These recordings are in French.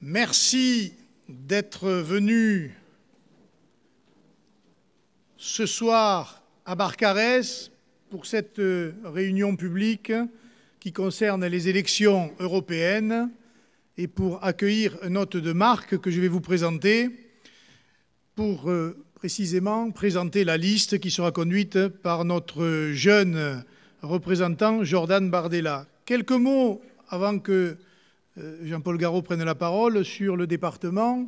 Merci d'être venu ce soir à Barcarès pour cette euh, réunion publique qui concerne les élections européennes et pour accueillir une note de marque que je vais vous présenter pour euh, précisément présenter la liste qui sera conduite par notre jeune représentant Jordan Bardella. Quelques mots avant que euh, Jean-Paul Garot prenne la parole sur le département,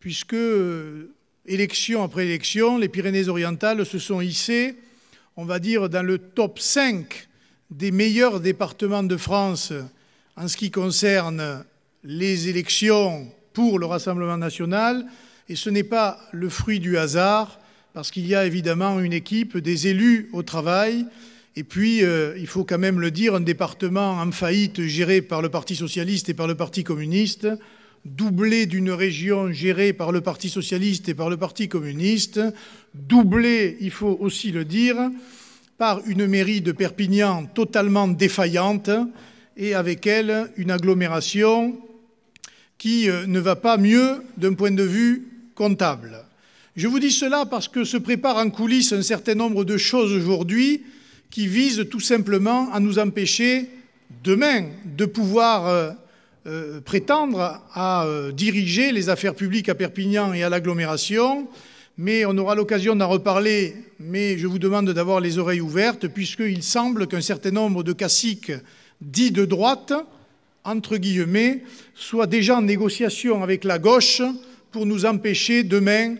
puisque euh, élection après élection, les Pyrénées-Orientales se sont hissées, on va dire, dans le top 5 des meilleurs départements de France en ce qui concerne les élections pour le Rassemblement national. Et ce n'est pas le fruit du hasard, parce qu'il y a évidemment une équipe des élus au travail et puis, euh, il faut quand même le dire, un département en faillite géré par le Parti socialiste et par le Parti communiste, doublé d'une région gérée par le Parti socialiste et par le Parti communiste, doublé, il faut aussi le dire, par une mairie de Perpignan totalement défaillante et avec elle une agglomération qui euh, ne va pas mieux d'un point de vue comptable. Je vous dis cela parce que se préparent en coulisses un certain nombre de choses aujourd'hui qui vise tout simplement à nous empêcher demain de pouvoir euh, euh, prétendre à euh, diriger les affaires publiques à Perpignan et à l'agglomération. Mais on aura l'occasion d'en reparler, mais je vous demande d'avoir les oreilles ouvertes, puisqu'il semble qu'un certain nombre de caciques dits de droite, entre guillemets, soient déjà en négociation avec la gauche pour nous empêcher demain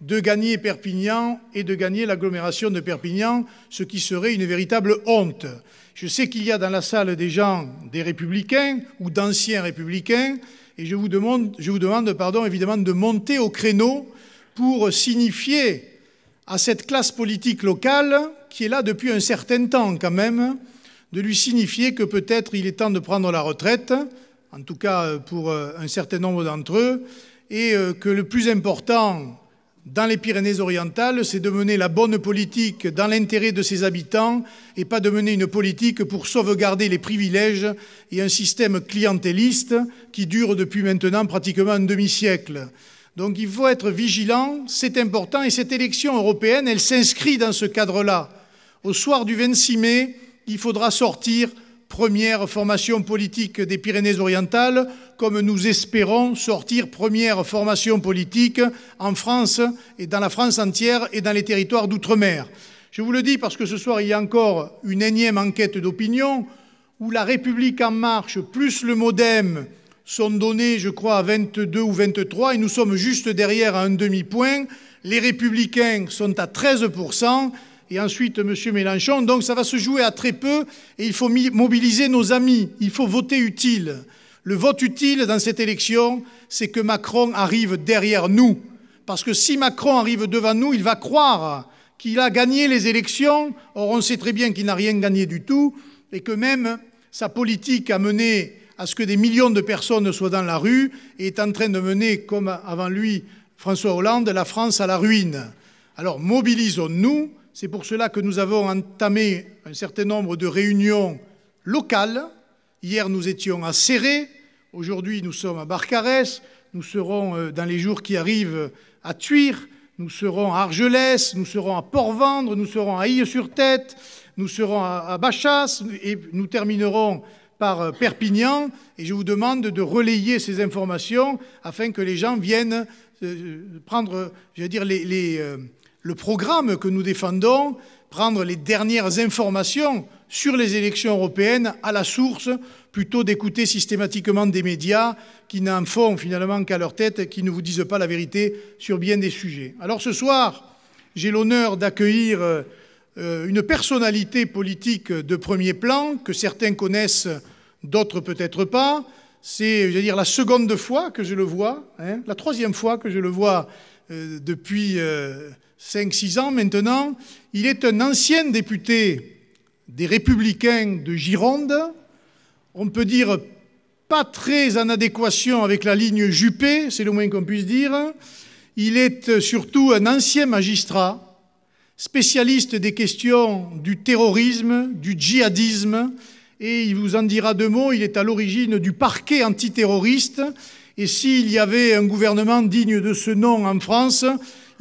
de gagner Perpignan et de gagner l'agglomération de Perpignan, ce qui serait une véritable honte. Je sais qu'il y a dans la salle des gens, des républicains ou d'anciens républicains, et je vous demande, je vous demande pardon, évidemment de monter au créneau pour signifier à cette classe politique locale, qui est là depuis un certain temps quand même, de lui signifier que peut-être il est temps de prendre la retraite, en tout cas euh, pour euh, un certain nombre d'entre eux, et euh, que le plus important, dans les Pyrénées-Orientales, c'est de mener la bonne politique dans l'intérêt de ses habitants et pas de mener une politique pour sauvegarder les privilèges et un système clientéliste qui dure depuis maintenant pratiquement un demi-siècle. Donc il faut être vigilant, c'est important, et cette élection européenne, elle s'inscrit dans ce cadre-là. Au soir du 26 mai, il faudra sortir première formation politique des Pyrénées-Orientales, comme nous espérons sortir première formation politique en France et dans la France entière et dans les territoires d'outre-mer. Je vous le dis parce que ce soir, il y a encore une énième enquête d'opinion où la République en marche plus le modem sont donnés, je crois, à 22 ou 23, et nous sommes juste derrière à un demi-point. Les républicains sont à 13 et ensuite M. Mélenchon. Donc ça va se jouer à très peu et il faut mobiliser nos amis. Il faut voter utile. Le vote utile dans cette élection, c'est que Macron arrive derrière nous. Parce que si Macron arrive devant nous, il va croire qu'il a gagné les élections. Or, on sait très bien qu'il n'a rien gagné du tout et que même sa politique a mené à ce que des millions de personnes soient dans la rue et est en train de mener, comme avant lui François Hollande, la France à la ruine. Alors mobilisons-nous, c'est pour cela que nous avons entamé un certain nombre de réunions locales. Hier, nous étions à Serré, aujourd'hui, nous sommes à Barcarès, nous serons euh, dans les jours qui arrivent à Tuire, nous serons à Argelès, nous serons à Port-Vendre, nous serons à Ille-sur-Tête, nous serons à Bachas et nous terminerons par euh, Perpignan et je vous demande de relayer ces informations afin que les gens viennent euh, prendre, je veux dire, les, le programme que nous défendons, prendre les dernières informations sur les élections européennes à la source, plutôt d'écouter systématiquement des médias qui n'en font finalement qu'à leur tête, et qui ne vous disent pas la vérité sur bien des sujets. Alors ce soir, j'ai l'honneur d'accueillir euh, euh, une personnalité politique de premier plan que certains connaissent, d'autres peut-être pas. C'est, dire, la seconde fois que je le vois, hein, la troisième fois que je le vois euh, depuis 5-6 ans maintenant, il est un ancien député des Républicains de Gironde, on peut dire pas très en adéquation avec la ligne Juppé, c'est le moins qu'on puisse dire. Il est surtout un ancien magistrat, spécialiste des questions du terrorisme, du djihadisme, et il vous en dira deux mots, il est à l'origine du parquet antiterroriste, et s'il y avait un gouvernement digne de ce nom en France,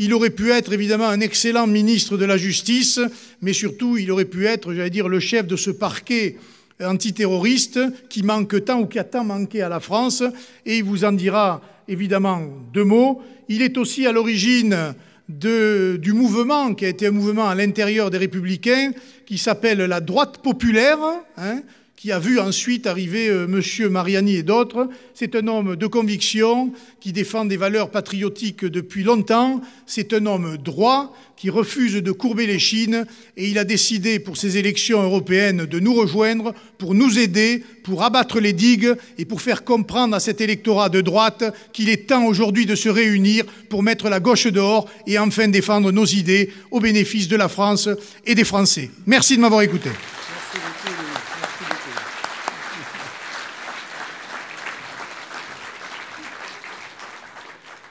il aurait pu être évidemment un excellent ministre de la Justice, mais surtout il aurait pu être, j'allais dire, le chef de ce parquet antiterroriste qui manque tant ou qui a tant manqué à la France, et il vous en dira évidemment deux mots. Il est aussi à l'origine du mouvement qui a été un mouvement à l'intérieur des républicains qui s'appelle la droite populaire, hein, qui a vu ensuite arriver euh, Monsieur Mariani et d'autres. C'est un homme de conviction qui défend des valeurs patriotiques depuis longtemps. C'est un homme droit qui refuse de courber les chines et il a décidé pour ces élections européennes de nous rejoindre pour nous aider, pour abattre les digues et pour faire comprendre à cet électorat de droite qu'il est temps aujourd'hui de se réunir pour mettre la gauche dehors et enfin défendre nos idées au bénéfice de la France et des Français. Merci de m'avoir écouté.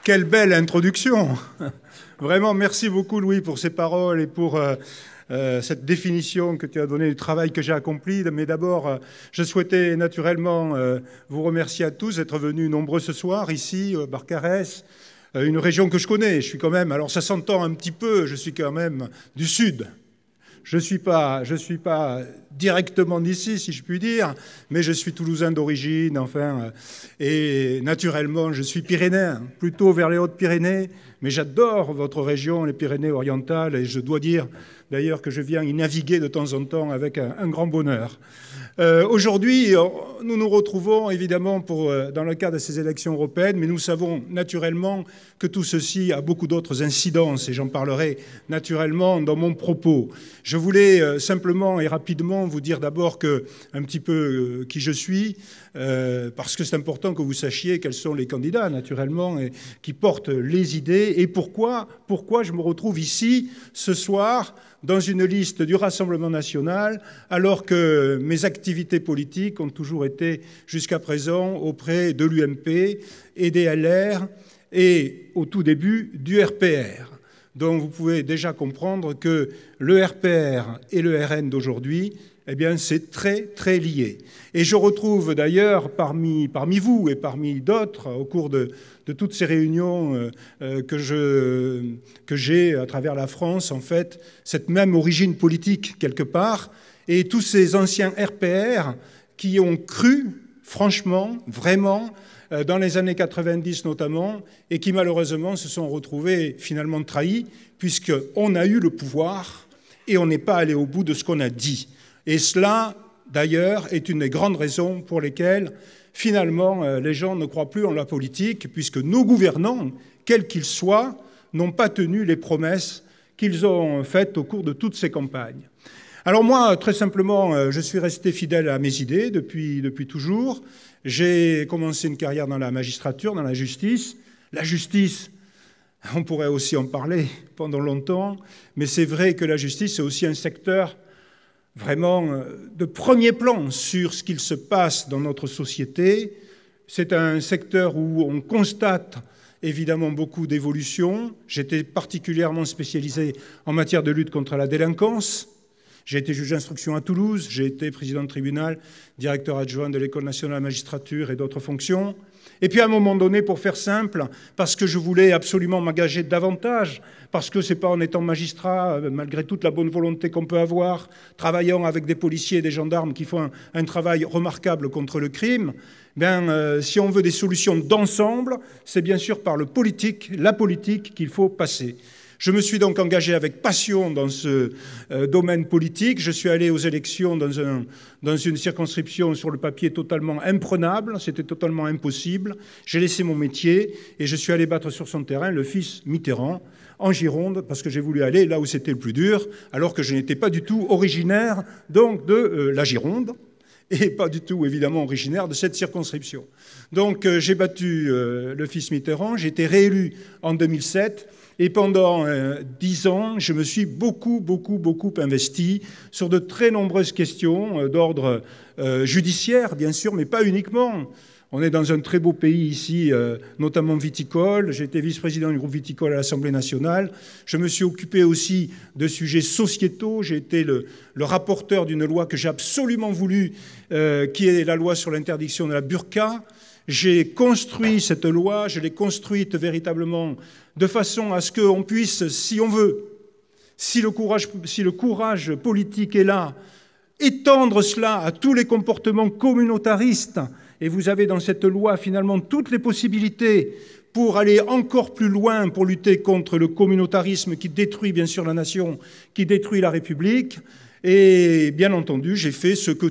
Quelle belle introduction Vraiment, merci beaucoup Louis pour ces paroles et pour euh, euh, cette définition que tu as donnée du travail que j'ai accompli. Mais d'abord, euh, je souhaitais naturellement vous remercier à tous d'être venus nombreux ce soir ici, au Barcarès, une région que je connais. Je suis quand même, alors ça s'entend un petit peu, je suis quand même du sud. Je ne suis, pas, suis pas directement d'ici, si je puis dire, mais je suis toulousain d'origine, enfin, euh, et naturellement, je suis pyrénéen, plutôt vers les Hautes-Pyrénées, mais j'adore votre région, les Pyrénées-Orientales, et je dois dire d'ailleurs que je viens y naviguer de temps en temps avec un grand bonheur. Euh, aujourd'hui, euh, nous nous retrouvons évidemment pour, euh, dans le cadre de ces élections européennes, mais nous savons naturellement que tout ceci a beaucoup d'autres incidences, et j'en parlerai naturellement dans mon propos. Je voulais simplement et rapidement vous dire d'abord que un petit peu qui je suis, parce que c'est important que vous sachiez quels sont les candidats, naturellement, et qui portent les idées, et pourquoi, pourquoi je me retrouve ici ce soir dans une liste du Rassemblement national, alors que mes activités politiques ont toujours été jusqu'à présent auprès de l'UMP et des LR et au tout début du RPR. Donc vous pouvez déjà comprendre que le RPR et le RN d'aujourd'hui eh bien, c'est très, très lié. Et je retrouve d'ailleurs parmi, parmi vous et parmi d'autres, au cours de, de, toutes ces réunions euh, euh, que, que j'ai à travers la France, en fait, cette même origine politique quelque part, et tous ces anciens RPR qui ont cru, franchement, vraiment, euh, dans les années 90 notamment, et qui malheureusement se sont retrouvés finalement trahis, puisqu'on a eu le pouvoir et on n'est pas allé au bout de ce qu'on a dit. Et cela, d'ailleurs, est une des grandes raisons pour lesquelles, finalement, euh, les gens ne croient plus en la politique, puisque nos gouvernants, quels qu'ils soient, n'ont pas tenu les promesses qu'ils ont faites au cours de toutes ces campagnes. Alors moi, très simplement, euh, je suis resté fidèle à mes idées depuis, depuis toujours. J'ai commencé une carrière dans la magistrature, dans la justice. La justice, on pourrait aussi en parler pendant longtemps, mais c'est vrai que la justice, c'est aussi un secteur vraiment euh, de premier plan sur ce qu'il se passe dans notre société. C'est un secteur où on constate évidemment beaucoup d'évolutions. J'étais particulièrement spécialisé en matière de lutte contre la délinquance. J'ai été juge d'instruction à Toulouse, j'ai été président de tribunal, directeur adjoint de l'École nationale de magistrature et d'autres fonctions. Et puis à un moment donné, pour faire simple, parce que je voulais absolument m'engager davantage, parce que c'est pas en étant magistrat, euh, malgré toute la bonne volonté qu'on peut avoir, travaillant avec des policiers et des gendarmes qui font un, travail remarquable contre le crime, ben, euh, si on veut des solutions d'ensemble, c'est bien sûr par le politique, la politique qu'il faut passer. Je me suis donc engagé avec passion dans ce euh, domaine politique. Je suis allé aux élections dans, une circonscription sur le papier totalement imprenable, c'était totalement impossible. J'ai laissé mon métier et je suis allé battre sur son terrain le fils Mitterrand en Gironde parce que j'ai voulu aller là où c'était le plus dur, alors que je n'étais pas du tout originaire donc de euh, la Gironde et pas du tout évidemment originaire de cette circonscription. Donc euh, j'ai battu le fils Mitterrand, j'ai été réélu en 2007 et pendant euh, dix ans, je me suis beaucoup, beaucoup, beaucoup investi sur de très nombreuses questions euh, d'ordre euh, judiciaire, bien sûr, mais pas uniquement. On est dans un très beau pays ici, notamment viticole. J'ai été vice-président du groupe viticole à l'Assemblée nationale. Je me suis occupé aussi de sujets sociétaux. J'ai été le, le rapporteur d'une loi que j'ai absolument voulu, qui est la loi sur l'interdiction de la burqa. J'ai construit cette loi, je l'ai construite véritablement de façon à ce qu'on puisse, si on veut, si le, courage, si le courage politique est là, étendre cela à tous les comportements communautaristes. Et vous avez dans cette loi finalement toutes les possibilités pour aller encore plus loin, pour lutter contre le communautarisme qui détruit bien sûr la nation, qui détruit la République. Et bien entendu, j'ai fait ce que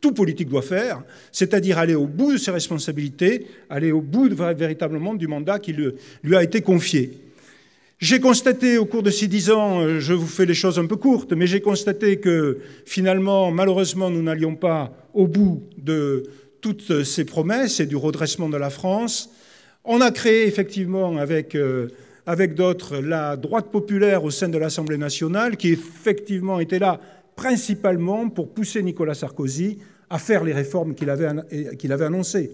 tout politique doit faire, c'est-à-dire aller au bout de ses responsabilités, aller au bout véritablement du mandat qui lui, a été confié. J'ai constaté au cours de ces dix ans, euh, je vous fais les choses un peu courtes, mais j'ai constaté que finalement, malheureusement, nous n'allions pas au bout de toutes ces promesses et du redressement de la France. On a créé effectivement avec, euh, avec d'autres la droite populaire au sein de l'Assemblée nationale, qui effectivement était là principalement pour pousser Nicolas Sarkozy à faire les réformes qu'il avait, avait annoncées.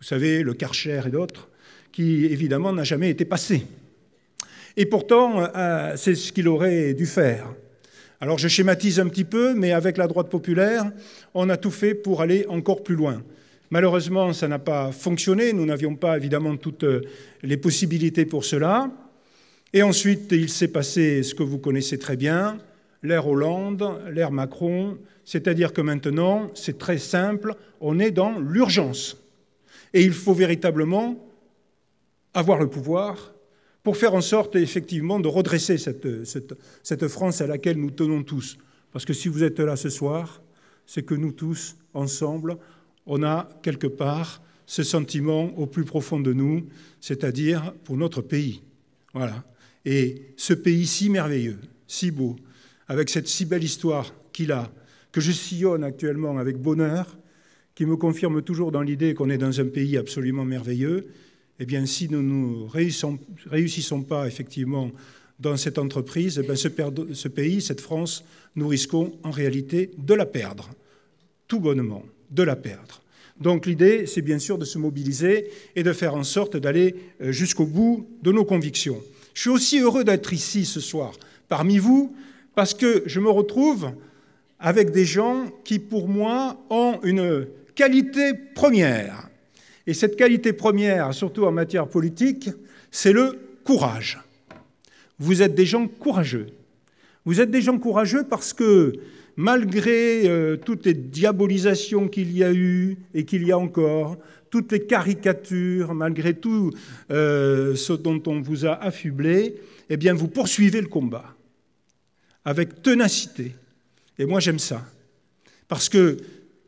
Vous savez, le Karcher et d'autres, qui évidemment n'a jamais été passé. Et pourtant, euh, c'est ce qu'il aurait dû faire. Alors je schématise un petit peu, mais avec la droite populaire, on a tout fait pour aller encore plus loin. Malheureusement, ça n'a pas fonctionné. Nous n'avions pas évidemment toutes euh, les possibilités pour cela. Et ensuite, il s'est passé ce que vous connaissez très bien, l'ère Hollande, l'ère Macron, c'est-à-dire que maintenant, c'est très simple, on est dans l'urgence. Et il faut véritablement avoir le pouvoir pour faire en sorte, effectivement, de redresser cette, France à laquelle nous tenons tous. Parce que si vous êtes là ce soir, c'est que nous tous, ensemble, on a quelque part ce sentiment au plus profond de nous, c'est-à-dire pour notre pays. Voilà. Et ce pays si merveilleux, si beau, avec cette si belle histoire qu'il a, que je sillonne actuellement avec bonheur, qui me confirme toujours dans l'idée qu'on est dans un pays absolument merveilleux, eh bien, si nous ne réussissons, pas effectivement dans cette entreprise, eh bien, ce pays, cette France, nous risquons en réalité de la perdre, tout bonnement, de la perdre. Donc l'idée, c'est bien sûr de se mobiliser et de faire en sorte d'aller euh, jusqu'au bout de nos convictions. Je suis aussi heureux d'être ici ce soir, parmi vous, parce que je me retrouve avec des gens qui, pour moi, ont une qualité première. Et cette qualité première, surtout en matière politique, c'est le courage. Vous êtes des gens courageux. Vous êtes des gens courageux parce que malgré euh, toutes les diabolisations qu'il y a eu et qu'il y a encore, toutes les caricatures, malgré tout euh, ce dont on vous a affublé, eh bien vous poursuivez le combat avec ténacité. Et moi, j'aime ça. Parce que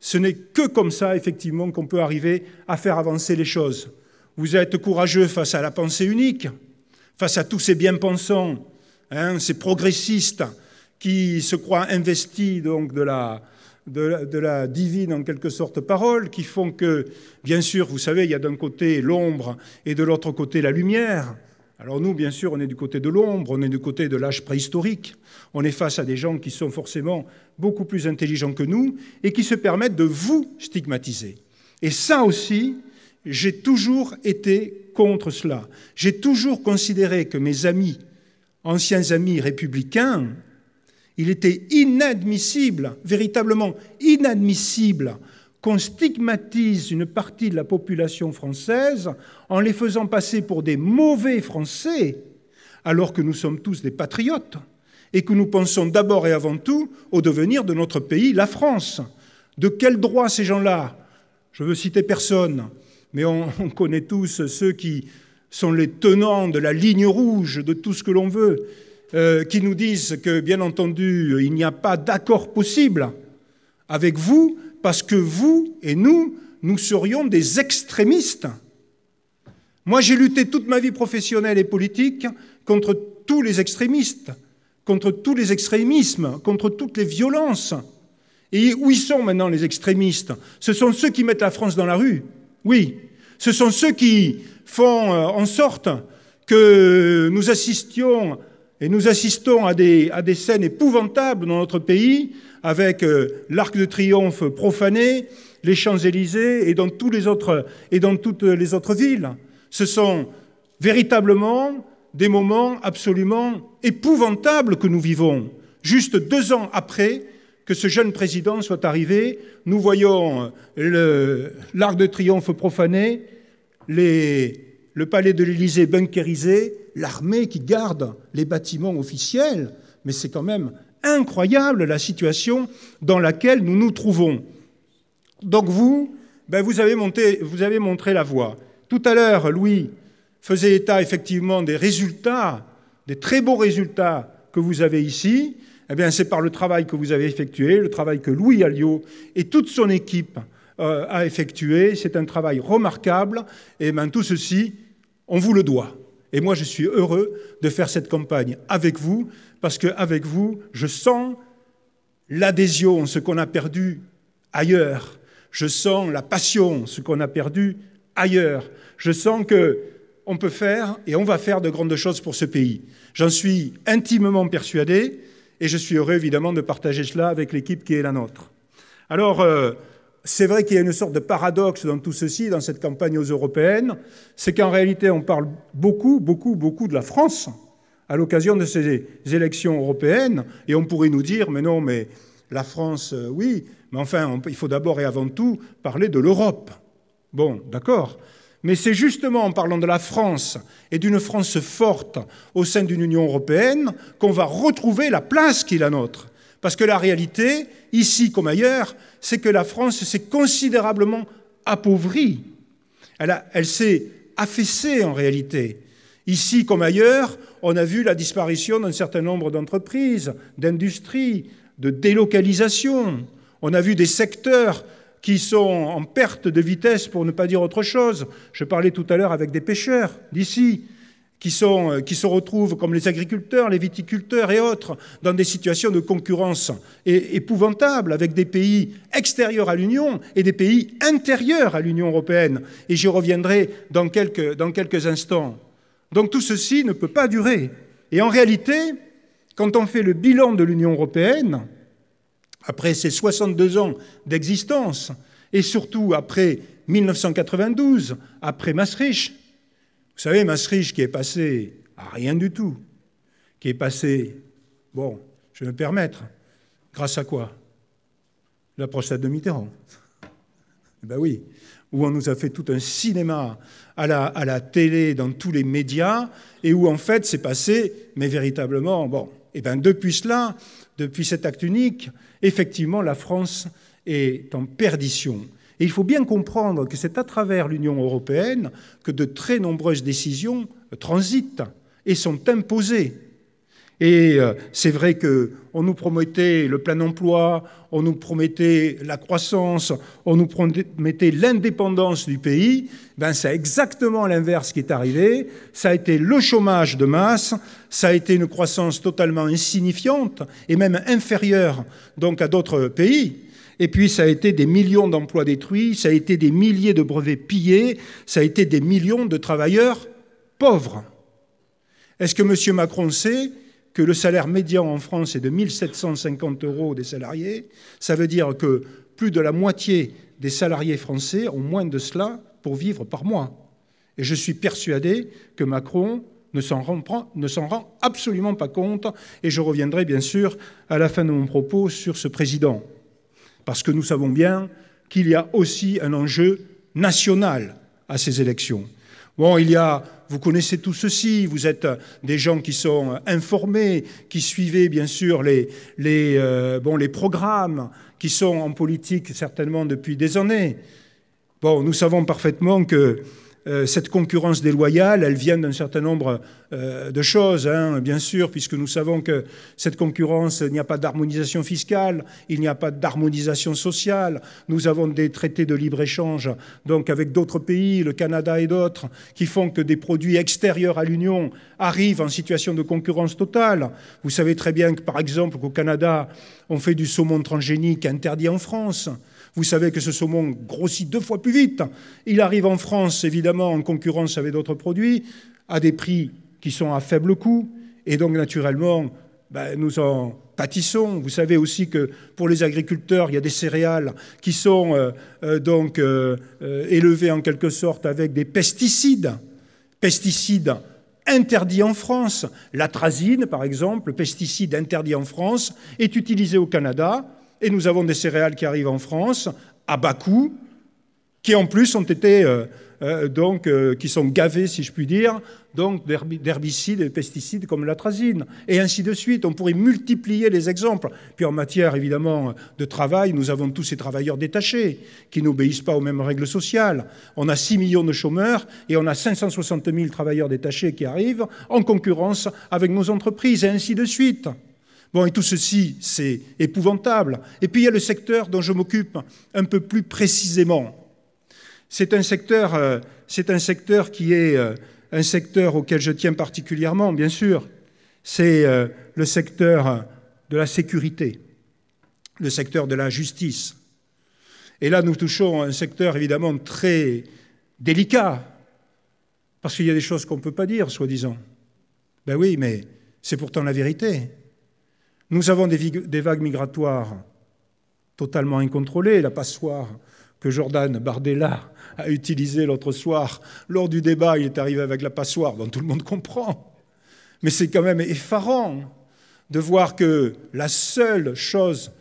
ce n'est que comme ça, effectivement, qu'on peut arriver à faire avancer les choses. Vous êtes courageux face à la pensée unique, face à tous ces bien-pensants, hein, ces progressistes qui se croient investis donc de la, de la, divine, en quelque sorte, parole, qui font que, bien sûr, vous savez, il y a d'un côté l'ombre et de l'autre côté la lumière. Alors nous, bien sûr, on est du côté de l'ombre, on est du côté de l'âge préhistorique, on est face à des gens qui sont forcément beaucoup plus intelligents que nous et qui se permettent de vous stigmatiser. Et ça aussi, j'ai toujours été contre cela. J'ai toujours considéré que mes amis, anciens amis républicains, il était inadmissible, véritablement inadmissible, qu'on stigmatise une partie de la population française en les faisant passer pour des mauvais Français, alors que nous sommes tous des patriotes et que nous pensons d'abord et avant tout au devenir de notre pays, la France. De quel droit ces gens-là Je veux citer personne, mais on, connaît tous ceux qui sont les tenants de la ligne rouge de tout ce que l'on veut, euh, qui nous disent que, bien entendu, il n'y a pas d'accord possible avec vous parce que vous et nous, nous serions des extrémistes. Moi, j'ai lutté toute ma vie professionnelle et politique contre tous les extrémistes, contre tous les extrémismes, contre toutes les violences. Et où sont maintenant les extrémistes Ce sont ceux qui mettent la France dans la rue. Oui, ce sont ceux qui font euh, en sorte que nous assistions et nous assistons à des, scènes épouvantables dans notre pays, avec euh, l'Arc de Triomphe profané, les Champs-Élysées et, dans et dans toutes les autres villes. Ce sont véritablement des moments absolument épouvantables que nous vivons. Juste deux ans après que ce jeune président soit arrivé, nous voyons euh, l'arc de triomphe profané, les le palais de l'Élysée bunkerisé, l'armée qui garde les bâtiments officiels, mais c'est quand même incroyable la situation dans laquelle nous nous trouvons. Donc vous, ben vous, avez montré la voie. Tout à l'heure, Louis faisait état effectivement des résultats, des très beaux résultats que vous avez ici. Eh bien, c'est par le travail que vous avez effectué, le travail que Louis Alliot et toute son équipe euh, a effectué. C'est un travail remarquable. Et eh bien, tout ceci on vous le doit. Et moi, je suis heureux de faire cette campagne avec vous, parce qu'avec vous, je sens l'adhésion, ce qu'on a perdu ailleurs. Je sens la passion, ce qu'on a perdu ailleurs. Je sens que on peut faire et on va faire de grandes choses pour ce pays. J'en suis intimement persuadé et je suis heureux évidemment de partager cela avec l'équipe qui est la nôtre. Alors, euh, c'est vrai qu'il y a une sorte de paradoxe dans tout ceci, dans cette campagne aux européennes, c'est qu'en réalité, on parle beaucoup, beaucoup, beaucoup de la France à l'occasion de ces élections européennes, et on pourrait nous dire, mais non, mais la France, euh, oui, mais enfin, il faut d'abord et avant tout parler de l'Europe. Bon, d'accord. Mais c'est justement en parlant de la France et d'une France forte au sein d'une Union européenne qu'on va retrouver la place qui est la nôtre. Parce que la réalité, ici comme ailleurs, c'est que la France s'est considérablement appauvrie. Elle, elle s'est affaissée en réalité. Ici comme ailleurs, on a vu la disparition d'un certain nombre d'entreprises, d'industries, de délocalisations. On a vu des secteurs qui sont en perte de vitesse, pour ne pas dire autre chose. Je parlais tout à l'heure avec des pêcheurs d'ici. Euh, qui, se retrouvent, comme les agriculteurs, les viticulteurs et autres, dans des situations de concurrence épouvantables avec des pays extérieurs à l'Union et des pays intérieurs à l'Union européenne. Et j'y reviendrai dans quelques, dans quelques instants. Donc tout ceci ne peut pas durer. Et en réalité, quand on fait le bilan de l'Union européenne, après ses 62 ans d'existence, et surtout après 1992, après Maastricht, vous savez, Maastricht qui est passé à rien du tout, qui est passé, bon, je vais me permettre, grâce à quoi La procès de Mitterrand. Eh ben oui, où on nous a fait tout un cinéma à la, à la télé, dans tous les médias, et où en fait c'est passé, mais véritablement, bon, et eh bien depuis cela, depuis cet acte unique, effectivement, la France est en perdition. Et il faut bien comprendre que c'est à travers l'Union européenne que de très nombreuses décisions euh, transitent et sont imposées. Et euh, c'est vrai qu'on nous promettait le plein emploi, on nous promettait la croissance, on nous promettait l'indépendance du pays. Ben, c'est exactement l'inverse qui est arrivé. Ça a été le chômage de masse, ça a été une croissance totalement insignifiante et même inférieure donc à d'autres pays. Et puis ça a été des millions d'emplois détruits, ça a été des milliers de brevets pillés, ça a été des millions de travailleurs pauvres. Est-ce que M. Macron sait que le salaire médian en France est de 1750 euros des salariés Ça veut dire que plus de la moitié des salariés français ont moins de cela pour vivre par mois. Et je suis persuadé que Macron ne s'en rend, absolument pas compte. Et je reviendrai bien sûr à la fin de mon propos sur ce président parce que nous savons bien qu'il y a aussi un enjeu national à ces élections. Bon, il y a, vous connaissez tout ceci, vous êtes des gens qui sont informés, qui suivez bien sûr les, les, euh, bon, les programmes, qui sont en politique certainement depuis des années. Bon, nous savons parfaitement que euh, cette concurrence déloyale, elle vient d'un certain nombre euh, de choses, hein, bien sûr, puisque nous savons que cette concurrence, il n'y a pas d'harmonisation fiscale, il n'y a pas d'harmonisation sociale. Nous avons des traités de libre-échange, donc avec d'autres pays, le Canada et d'autres, qui font que des produits extérieurs à l'Union arrivent en situation de concurrence totale. Vous savez très bien que, par exemple, qu'au Canada, on fait du saumon transgénique interdit en France. Vous savez que ce saumon grossit deux fois plus vite. Il arrive en France, évidemment, en concurrence avec d'autres produits, à des prix qui sont à faible coût. Et donc, naturellement, ben, nous en pâtissons. Vous savez aussi que pour les agriculteurs, il y a des céréales qui sont euh, euh, donc euh, élevées en quelque sorte avec des pesticides. Pesticides interdits en France. L'atrazine, par exemple, pesticide interdit en France, est utilisé au Canada et nous avons des céréales qui arrivent en France à bas coût, qui en plus ont été euh, euh, donc euh, qui sont gavés, si je puis dire, donc d'herbicides et de pesticides comme l'atrazine, et ainsi de suite. On pourrait multiplier les exemples. Puis en matière évidemment de travail, nous avons tous ces travailleurs détachés qui n'obéissent pas aux mêmes règles sociales. On a 6 millions de chômeurs et on a 560 000 travailleurs détachés qui arrivent en concurrence avec nos entreprises, et ainsi de suite. Bon, et tout ceci, c'est épouvantable. Et puis il y a le secteur dont je m'occupe un peu plus précisément. C'est un secteur, euh, qui est euh, un secteur auquel je tiens particulièrement, bien sûr. C'est euh, le secteur de la sécurité, le secteur de la justice. Et là, nous touchons un secteur évidemment très délicat, parce qu'il y a des choses qu'on ne peut pas dire, soi-disant. Ben oui, mais c'est pourtant la vérité. Nous avons des, vagues migratoires totalement incontrôlées. La passoire que Jordan Bardella a utilisée l'autre soir, lors du débat, il est arrivé avec la passoire, dont tout le monde comprend. Mais c'est quand même effarant de voir que la seule chose,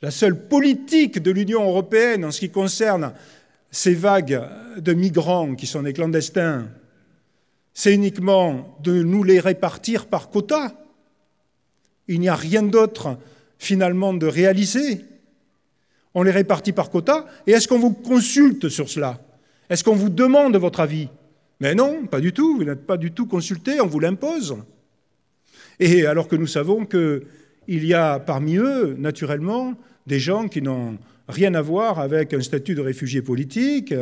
la seule politique de l'Union européenne en ce qui concerne ces vagues de migrants qui sont des clandestins, c'est uniquement de nous les répartir par quotas il n'y a rien d'autre finalement de réalisé. On les répartit par quota. Et est-ce qu'on vous consulte sur cela Est-ce qu'on vous demande votre avis Mais non, pas du tout. Vous n'êtes pas du tout consulté, on vous l'impose. Et alors que nous savons qu'il y a parmi eux, naturellement, des gens qui n'ont rien à voir avec un statut de réfugié politique.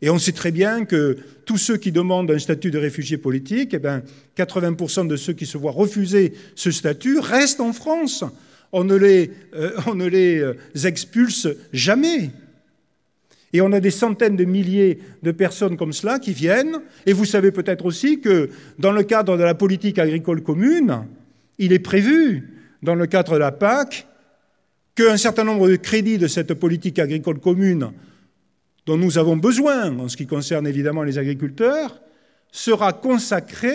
Et on sait très bien que tous ceux qui demandent un statut de réfugié politique, eh ben, 80% de ceux qui se voient refuser ce statut restent en France. On ne les, euh, on ne les euh, expulse jamais. Et on a des centaines de milliers de personnes comme cela qui viennent. Et vous savez peut-être aussi que dans le cadre de la politique agricole commune, il est prévu, dans le cadre de la PAC, qu'un certain nombre de crédits de cette politique agricole commune, dont nous avons besoin en ce qui concerne évidemment les agriculteurs, sera consacré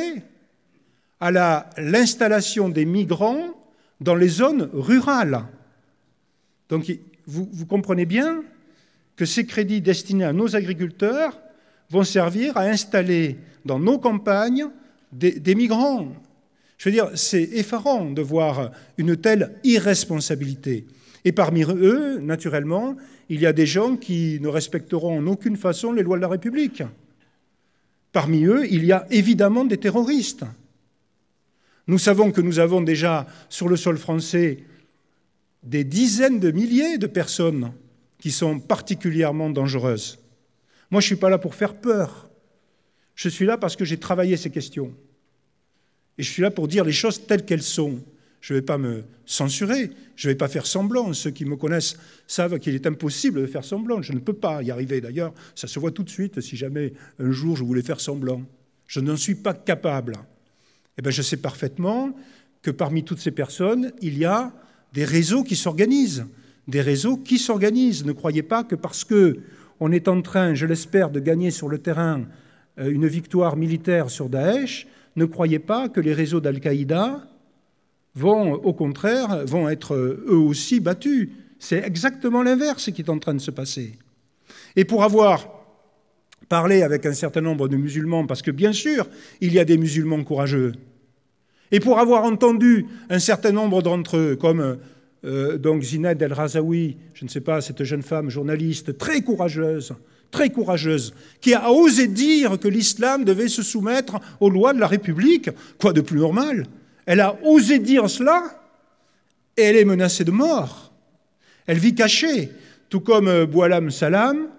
à l'installation des migrants dans les zones rurales. Donc vous, comprenez bien que ces crédits destinés à nos agriculteurs vont servir à installer dans nos campagnes des, des migrants. Je veux dire, c'est effarant de voir une telle irresponsabilité. Et parmi eux, naturellement, il y a des gens qui ne respecteront en aucune façon les lois de la République. Parmi eux, il y a évidemment des terroristes. Nous savons que nous avons déjà sur le sol français des dizaines de milliers de personnes qui sont particulièrement dangereuses. Moi, je ne suis pas là pour faire peur. Je suis là parce que j'ai travaillé ces questions. Et je suis là pour dire les choses telles qu'elles sont. Je ne vais pas me censurer, je ne vais pas faire semblant. Ceux qui me connaissent savent qu'il est impossible de faire semblant. Je ne peux pas y arriver. D'ailleurs, ça se voit tout de suite si jamais un jour je voulais faire semblant. Je n'en suis pas capable. Eh bien, je sais parfaitement que parmi toutes ces personnes, il y a des réseaux qui s'organisent. Des réseaux qui s'organisent. Ne croyez pas que parce qu'on est en train, je l'espère, de gagner sur le terrain euh, une victoire militaire sur Daesh, ne croyez pas que les réseaux d'Al-Qaïda vont au contraire, vont être eux aussi battus. C'est exactement l'inverse qui est en train de se passer. Et pour avoir parlé avec un certain nombre de musulmans, parce que bien sûr, il y a des musulmans courageux, et pour avoir entendu un certain nombre d'entre eux, comme euh, Zined donc El Razaoui, je ne sais pas, cette jeune femme journaliste très courageuse, très courageuse, qui a osé dire que l'islam devait se soumettre aux lois de la République, quoi de plus normal elle a osé dire cela et elle est menacée de mort. Elle vit cachée, tout comme euh, Boualam Salam,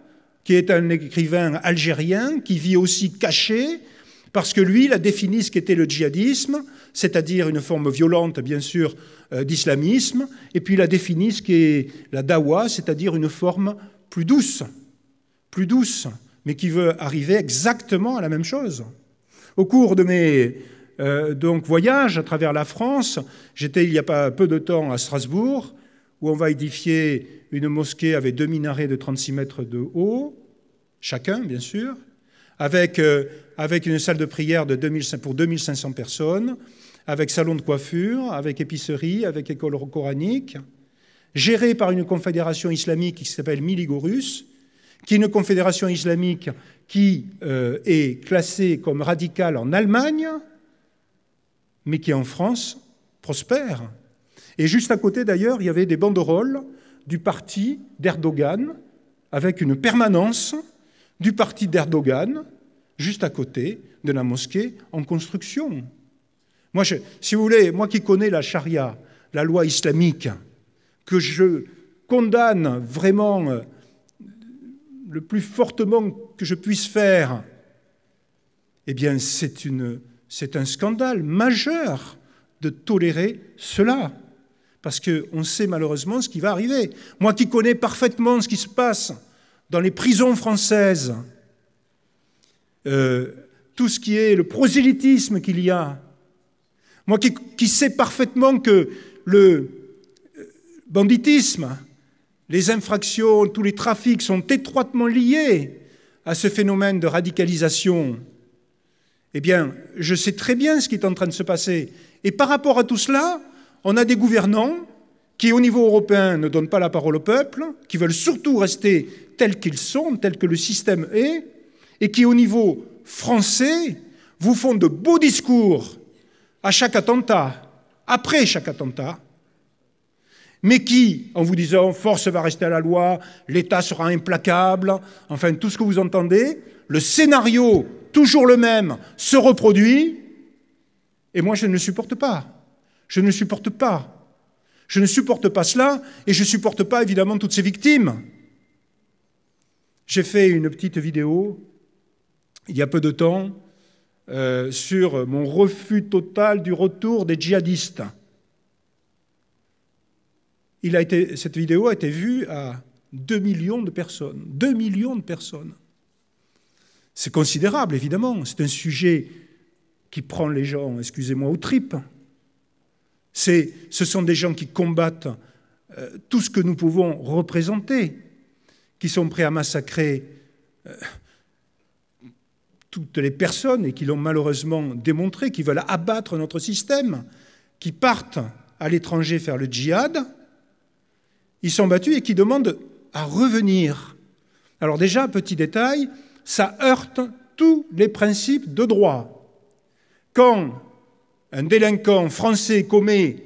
qui est un écrivain algérien, qui vit aussi caché, parce que lui, il a défini ce qu'était le djihadisme, c'est-à-dire une forme violente, bien sûr, euh, d'islamisme, et puis il a défini ce qu'est la dawa, c'est-à-dire une forme plus douce, plus douce, mais qui veut arriver exactement à la même chose. Au cours de mes euh, donc voyage à travers la France. J'étais il y a pas peu de temps à Strasbourg, où on va édifier une mosquée avec deux minarets de 36 mètres de haut, chacun bien sûr, avec, euh, une salle de prière de pour 2500 personnes, avec salon de coiffure, avec épicerie, avec école coranique, gérée par une confédération islamique qui s'appelle Miligorus, qui est une confédération islamique qui euh, est classée comme radicale en Allemagne, mais qui en France prospère. Et juste à côté d'ailleurs, il y avait des banderoles du parti d'Erdogan, avec une permanence du parti d'Erdogan, juste à côté de la mosquée en construction. Moi, si vous voulez, moi qui connais la charia, la loi islamique, que je condamne vraiment euh, le plus fortement que je puisse faire, eh bien, c'est une c'est un scandale majeur de tolérer cela, parce qu'on sait malheureusement ce qui va arriver. Moi qui connais parfaitement ce qui se passe dans les prisons françaises, euh, tout ce qui est le prosélytisme qu'il y a, moi qui sais parfaitement que le euh, banditisme, les infractions, tous les trafics sont étroitement liés à ce phénomène de radicalisation. Eh bien, je sais très bien ce qui est en train de se passer. Et par rapport à tout cela, on a des gouvernants qui, au niveau européen, ne donnent pas la parole au peuple, qui veulent surtout rester tels qu'ils sont, tels que le système est, et qui, au niveau français, vous font de beaux discours à chaque attentat, après chaque attentat, mais qui, en vous disant force va rester à la loi, l'État sera implacable, enfin tout ce que vous entendez, le scénario toujours le même, se reproduit, et moi je ne le supporte pas. Je ne le supporte pas. Je ne supporte pas cela, et je ne supporte pas évidemment toutes ces victimes. J'ai fait une petite vidéo il y a peu de temps euh, sur mon refus total du retour des djihadistes. Il a été, cette vidéo a été vue à 2 millions de personnes. 2 millions de personnes. C'est considérable, évidemment. C'est un sujet qui prend les gens, excusez-moi, aux tripes. ce sont des gens qui combattent euh, tout ce que nous pouvons représenter, qui sont prêts à massacrer euh, toutes les personnes et qui l'ont malheureusement démontré, qui veulent abattre notre système, qui partent à l'étranger faire le djihad. Ils sont battus et qui demandent à revenir. Alors déjà, petit détail, ça heurte tous les principes de droit. Quand un délinquant français commet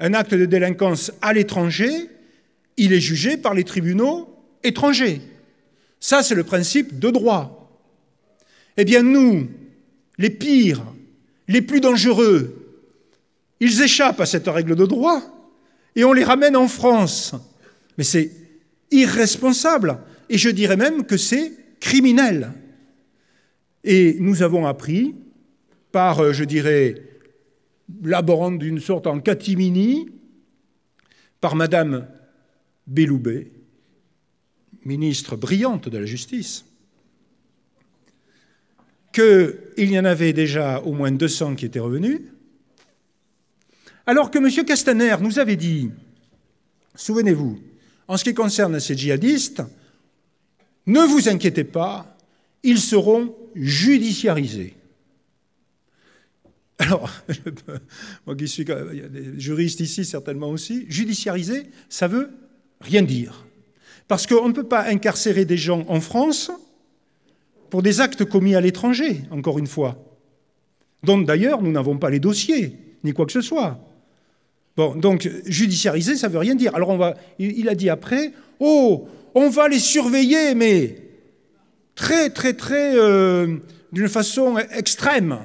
un acte de délinquance à l'étranger, il est jugé par les tribunaux étrangers. Ça, c'est le principe de droit. Eh bien, nous, les pires, les plus dangereux, ils échappent à cette règle de droit et on les ramène en France. Mais c'est irresponsable et je dirais même que c'est Criminels. Et nous avons appris, par, euh, je dirais, laborant d'une sorte en catimini, par Madame Belloubet, ministre brillante de la Justice, qu'il y en avait déjà au moins 200 qui étaient revenus, alors que M. Castaner nous avait dit, souvenez-vous, en ce qui concerne ces djihadistes, ne vous inquiétez pas, ils seront judiciarisés. Alors, moi qui suis, juriste des juristes ici certainement aussi, judiciariser, ça veut rien dire. Parce qu'on ne peut pas incarcérer des gens en France pour des actes commis à l'étranger, encore une fois. Donc, d'ailleurs, nous n'avons pas les dossiers, ni quoi que ce soit. Bon, donc, judiciariser, ça veut rien dire. Alors, on va, il a dit après, oh, on va les surveiller, mais très, très, très, euh, d'une façon extrême.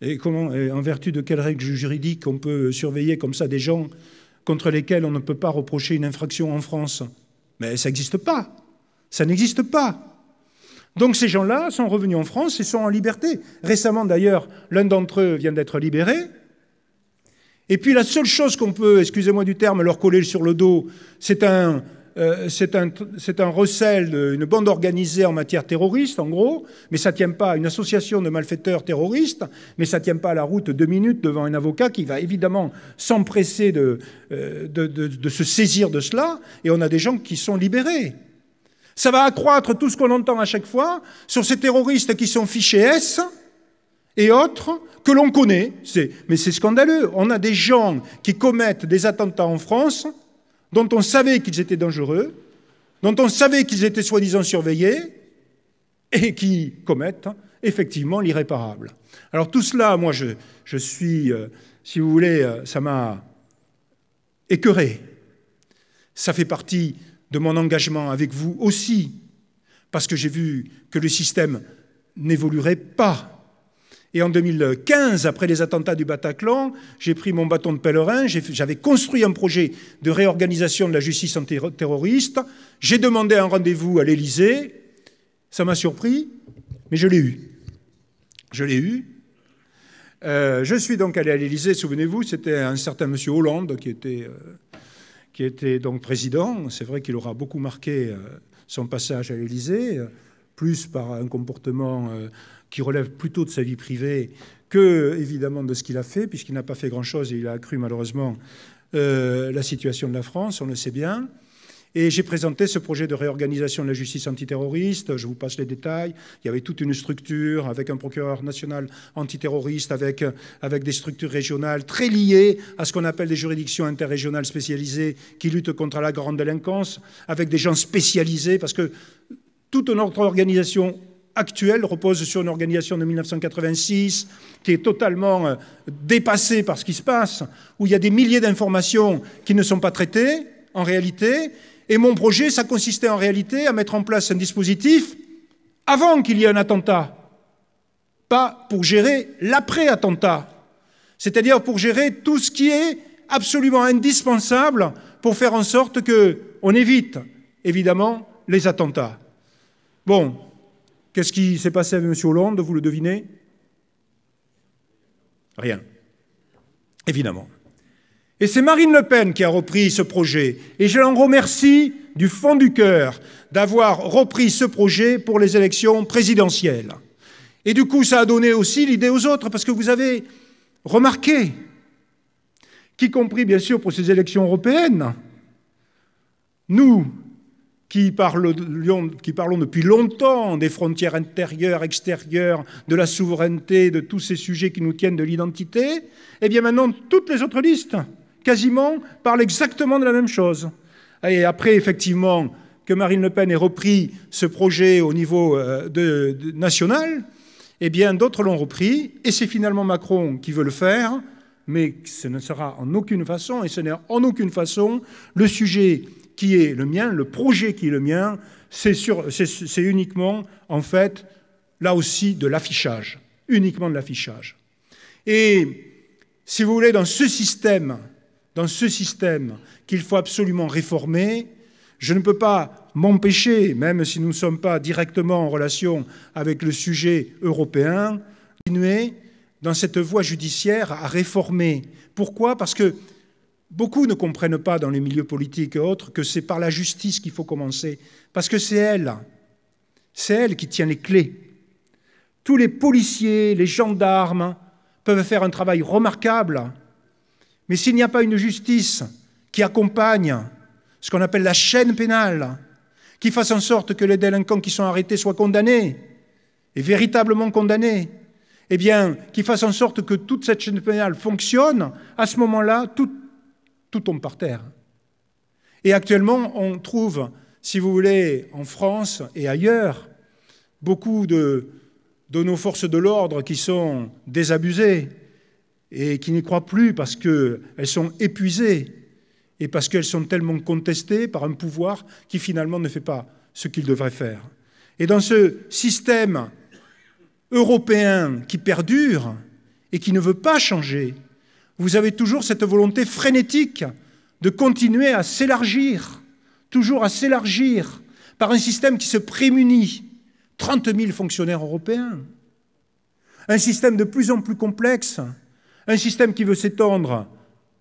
Et comment, et en vertu de quelles règles juridiques on peut surveiller comme ça des gens contre lesquels on ne peut pas reprocher une infraction en France Mais ça n'existe pas. Ça n'existe pas. Donc ces gens-là sont revenus en France et sont en liberté. Récemment d'ailleurs, l'un d'entre eux vient d'être libéré. Et puis la seule chose qu'on peut, excusez-moi du terme, leur coller sur le dos, c'est un, euh, c'est un, un, recel d'une bande organisée en matière terroriste, en gros, mais ça ne tient pas à une association de malfaiteurs terroristes, mais ça ne tient pas à la route deux minutes devant un avocat qui va évidemment s'empresser de, euh, de, de, de se saisir de cela, et on a des gens qui sont libérés. Ça va accroître tout ce qu'on entend à chaque fois sur ces terroristes qui sont fichés S, et autres que l'on connaît. mais c'est scandaleux. On a des gens qui commettent des attentats en France dont on savait qu'ils étaient dangereux, dont on savait qu'ils étaient soi-disant surveillés, et qui commettent effectivement l'irréparable. Alors tout cela, moi, je, suis, euh, si vous voulez, euh, ça m'a écœuré. Ça fait partie de mon engagement avec vous aussi, parce que j'ai vu que le système n'évoluerait pas et en 2015, après les attentats du Bataclan, j'ai pris mon bâton de pèlerin, j'avais construit un projet de réorganisation de la justice antiterroriste, j'ai demandé un rendez-vous à l'Élysée, ça m'a surpris, mais je l'ai eu. Je l'ai eu. Euh, je suis donc allé à l'Élysée, souvenez-vous, c'était un certain monsieur Hollande qui était, euh, qui était donc président. C'est vrai qu'il aura beaucoup marqué euh, son passage à l'Élysée plus par un comportement euh, qui relève plutôt de sa vie privée que, évidemment, de ce qu'il a fait, puisqu'il n'a pas fait grand-chose et il a accru, malheureusement, euh, la situation de la France, on le sait bien. Et j'ai présenté ce projet de réorganisation de la justice antiterroriste. Je vous passe les détails. Il y avait toute une structure avec un procureur national antiterroriste, avec, avec des structures régionales très liées à ce qu'on appelle des juridictions interrégionales spécialisées qui luttent contre la grande délinquance, avec des gens spécialisés, parce que toute notre organisation actuelle repose sur une organisation de 1986 qui est totalement euh, dépassée par ce qui se passe, où il y a des milliers d'informations qui ne sont pas traitées en réalité. Et mon projet, ça consistait en réalité à mettre en place un dispositif avant qu'il y ait un attentat, pas pour gérer l'après-attentat, c'est-à-dire pour gérer tout ce qui est absolument indispensable pour faire en sorte qu'on évite évidemment les attentats. Bon, qu'est-ce qui s'est passé avec M. Hollande, vous le devinez Rien, évidemment. Et c'est Marine Le Pen qui a repris ce projet. Et je l'en remercie du fond du cœur d'avoir repris ce projet pour les élections présidentielles. Et du coup, ça a donné aussi l'idée aux autres, parce que vous avez remarqué, qui compris bien sûr pour ces élections européennes, nous, qui, parlons, depuis longtemps des frontières intérieures, extérieures, de la souveraineté, de tous ces sujets qui nous tiennent de l'identité, eh bien maintenant, toutes les autres listes, quasiment, parlent exactement de la même chose. Et après, effectivement, que Marine Le Pen ait repris ce projet au niveau euh, national, eh bien d'autres l'ont repris, et c'est finalement Macron qui veut le faire, mais ce ne sera en aucune façon, et ce n'est en aucune façon le sujet qui est le mien, le projet qui est le mien, c'est uniquement, en fait, là aussi, de l'affichage, uniquement de l'affichage. Et si vous voulez, dans ce système, dans ce système qu'il faut absolument réformer, je ne peux pas m'empêcher, même si nous ne sommes pas directement en relation avec le sujet européen, continuer dans cette voie judiciaire à réformer. Pourquoi Parce que Beaucoup ne comprennent pas dans les milieux politiques et autres que c'est par la justice qu'il faut commencer, parce que c'est elle, c'est elle qui tient les clés. Tous les policiers, les gendarmes peuvent faire un travail remarquable, mais s'il n'y a pas une justice qui accompagne ce qu'on appelle la chaîne pénale, qui fasse en sorte que les délinquants qui sont arrêtés soient condamnés, et véritablement condamnés, eh bien, qui fasse en sorte que toute cette chaîne pénale fonctionne, à ce moment-là, toute tombe par terre. Et actuellement, on trouve, si vous voulez, en France et ailleurs, beaucoup de, de nos forces de l'ordre qui sont désabusées et qui n'y croient plus parce qu'elles sont épuisées et parce qu'elles sont tellement contestées par un pouvoir qui finalement ne fait pas ce qu'il devrait faire. Et dans ce système européen qui perdure et qui ne veut pas changer, vous avez toujours cette volonté frénétique de continuer à s'élargir, toujours à s'élargir par un système qui se prémunit. 30 000 fonctionnaires européens, un système de plus en plus complexe, un système qui veut s'étendre.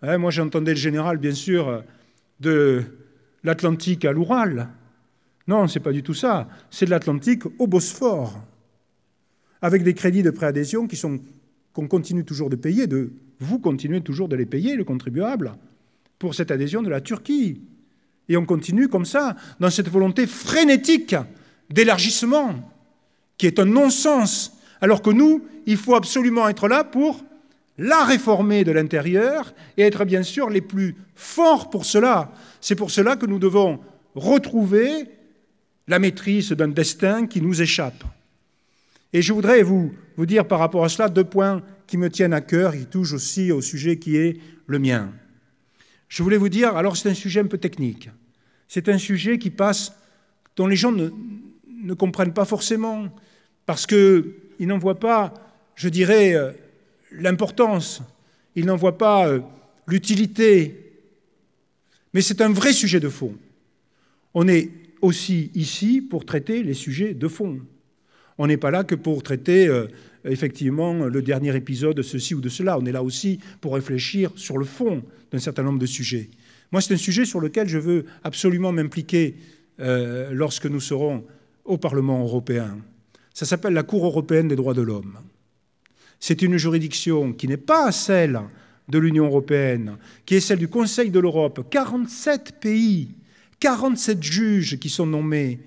Eh, moi j'entendais le général, bien sûr, de l'Atlantique à l'Oural. Non, ce n'est pas du tout ça. C'est de l'Atlantique au Bosphore, avec des crédits de préadhésion qui sont qu'on continue toujours de payer de vous continuez toujours de les payer, le contribuable, pour cette adhésion de la Turquie. Et on continue comme ça, dans cette volonté frénétique d'élargissement, qui est un non-sens, alors que nous, il faut absolument être là pour la réformer de l'intérieur et être bien sûr les plus forts pour cela. C'est pour cela que nous devons retrouver la maîtrise d'un destin qui nous échappe. Et je voudrais vous, vous dire par rapport à cela deux points qui me tiennent à cœur, qui touchent aussi au sujet qui est le mien. Je voulais vous dire, alors c'est un sujet un peu technique. C'est un sujet qui passe, dont les gens ne, comprennent pas forcément, parce qu'ils n'en voient pas, je dirais, euh, l'importance, ils n'en voient pas euh, l'utilité. Mais c'est un vrai sujet de fond. On est aussi ici pour traiter les sujets de fond. On n'est pas là que pour traiter euh, effectivement le dernier épisode de ceci ou de cela. On est là aussi pour réfléchir sur le fond d'un certain nombre de sujets. Moi, c'est un sujet sur lequel je veux absolument m'impliquer euh, lorsque nous serons au Parlement européen. Ça s'appelle la Cour européenne des droits de l'homme. C'est une juridiction qui n'est pas celle de l'Union européenne, qui est celle du Conseil de l'Europe. 47 pays, 47 juges qui sont nommés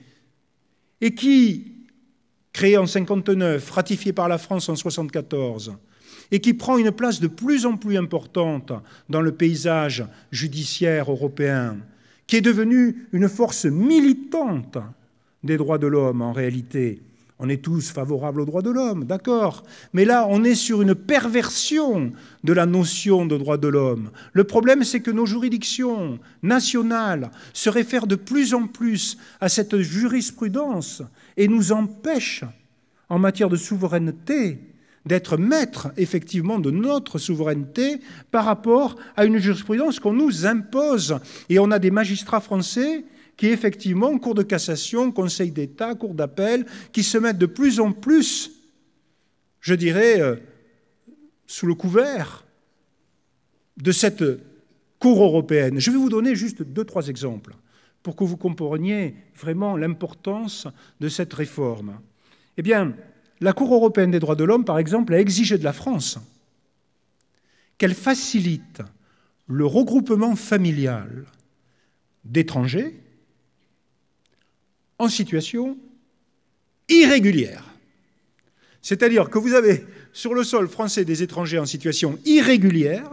et qui créé en 59, ratifié par la France en 74, et qui prend une place de plus en plus importante dans le paysage judiciaire européen, qui est devenu une force militante des droits de l'homme en réalité. On est tous favorables aux droits de l'homme, d'accord. Mais là, on est sur une perversion de la notion de droits de l'homme. Le problème, c'est que nos juridictions nationales se réfèrent de plus en plus à cette jurisprudence et nous empêche, en matière de souveraineté, d'être maître effectivement de notre souveraineté par rapport à une jurisprudence qu'on nous impose. Et on a des magistrats français qui effectivement, cours de cassation, conseil d'État, cours d'appel, qui se mettent de plus en plus, je dirais, euh, sous le couvert de cette Cour européenne. Je vais vous donner juste deux, trois exemples pour que vous compreniez vraiment l'importance de cette réforme. Eh bien, la Cour européenne des droits de l'homme, par exemple, a exigé de la France qu'elle facilite le regroupement familial d'étrangers en situation irrégulière. C'est-à-dire que vous avez sur le sol français des étrangers en situation irrégulière,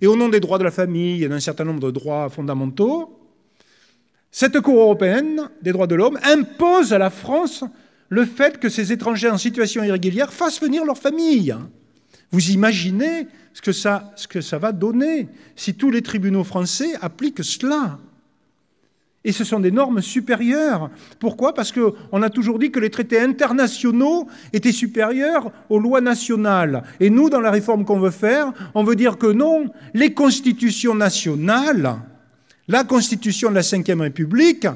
et au nom des droits de la famille et d'un certain nombre de droits fondamentaux, cette Cour européenne des droits de l'homme impose à la France le fait que ces étrangers en situation irrégulière fassent venir leur famille. Vous imaginez ce que ça, ce que ça va donner si tous les tribunaux français appliquent cela. Et ce sont des normes supérieures. Pourquoi Parce qu'on a toujours dit que les traités internationaux étaient supérieurs aux lois nationales. Et nous, dans la réforme qu'on veut faire, on veut dire que non, les constitutions nationales la constitution de la Ve République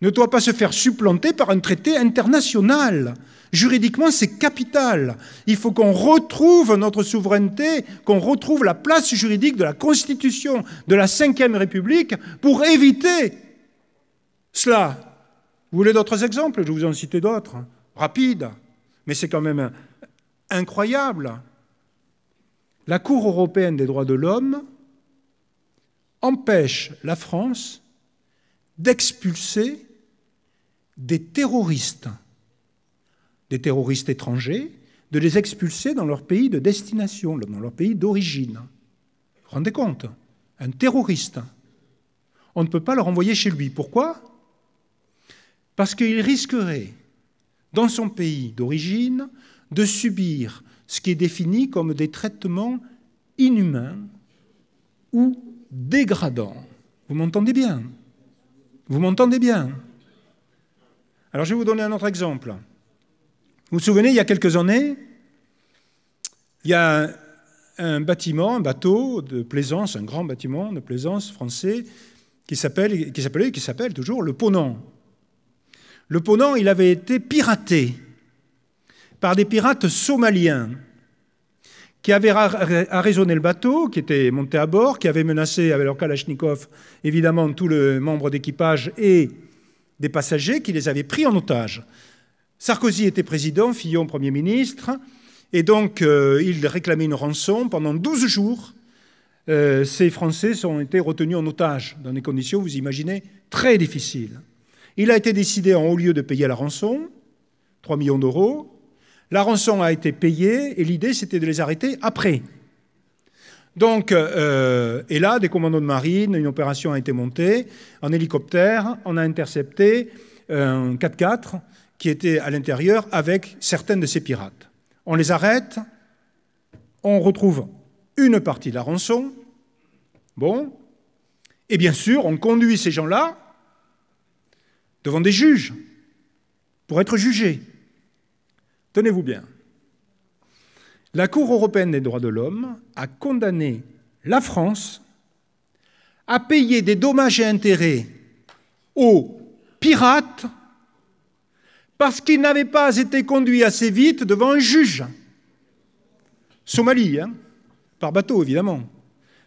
ne doit pas se faire supplanter par un traité international. Juridiquement, c'est capital. Il faut qu'on retrouve notre souveraineté, qu'on retrouve la place juridique de la Constitution de la Ve République pour éviter cela. Vous voulez d'autres exemples Je vous en citer d'autres. Rapide, Mais c'est quand même incroyable. La Cour européenne des droits de l'homme empêche la France d'expulser des terroristes, des terroristes étrangers, de les expulser dans leur pays de destination, dans leur pays d'origine. Vous vous rendez compte Un terroriste. On ne peut pas le renvoyer chez lui. Pourquoi Parce qu'il risquerait, dans son pays d'origine, de subir ce qui est défini comme des traitements inhumains ou dégradant. Vous m'entendez bien Vous m'entendez bien Alors je vais vous donner un autre exemple. Vous vous souvenez, il y a quelques années, il y a un bâtiment, un bateau de plaisance, un grand bâtiment de plaisance français qui s'appelait, qui s'appelle toujours le Ponant. Le Ponant, il avait été piraté par des pirates somaliens qui avait arraisonné le bateau, qui était monté à bord, qui avait menacé avec leur Kalachnikov, évidemment, tout le membre d'équipage et des passagers, qui les avaient pris en otage. Sarkozy était président, Fillon Premier ministre, et donc euh, il réclamait une rançon. Pendant 12 jours, euh, ces Français ont été retenus en otage, dans des conditions, vous imaginez, très difficiles. Il a été décidé en haut lieu de payer la rançon, 3 millions d'euros, la rançon a été payée et l'idée c'était de les arrêter après. Donc, euh, et là, des commandos de marine, une opération a été montée en hélicoptère, on a intercepté un 4x4 qui était à l'intérieur avec certains de ces pirates. On les arrête, on retrouve une partie de la rançon, bon, et bien sûr, on conduit ces gens-là devant des juges pour être jugés. Tenez-vous bien. La Cour européenne des droits de l'homme a condamné la France à payer des dommages et intérêts aux pirates parce qu'ils n'avaient pas été conduits assez vite devant un juge. Somalie, hein, par bateau évidemment.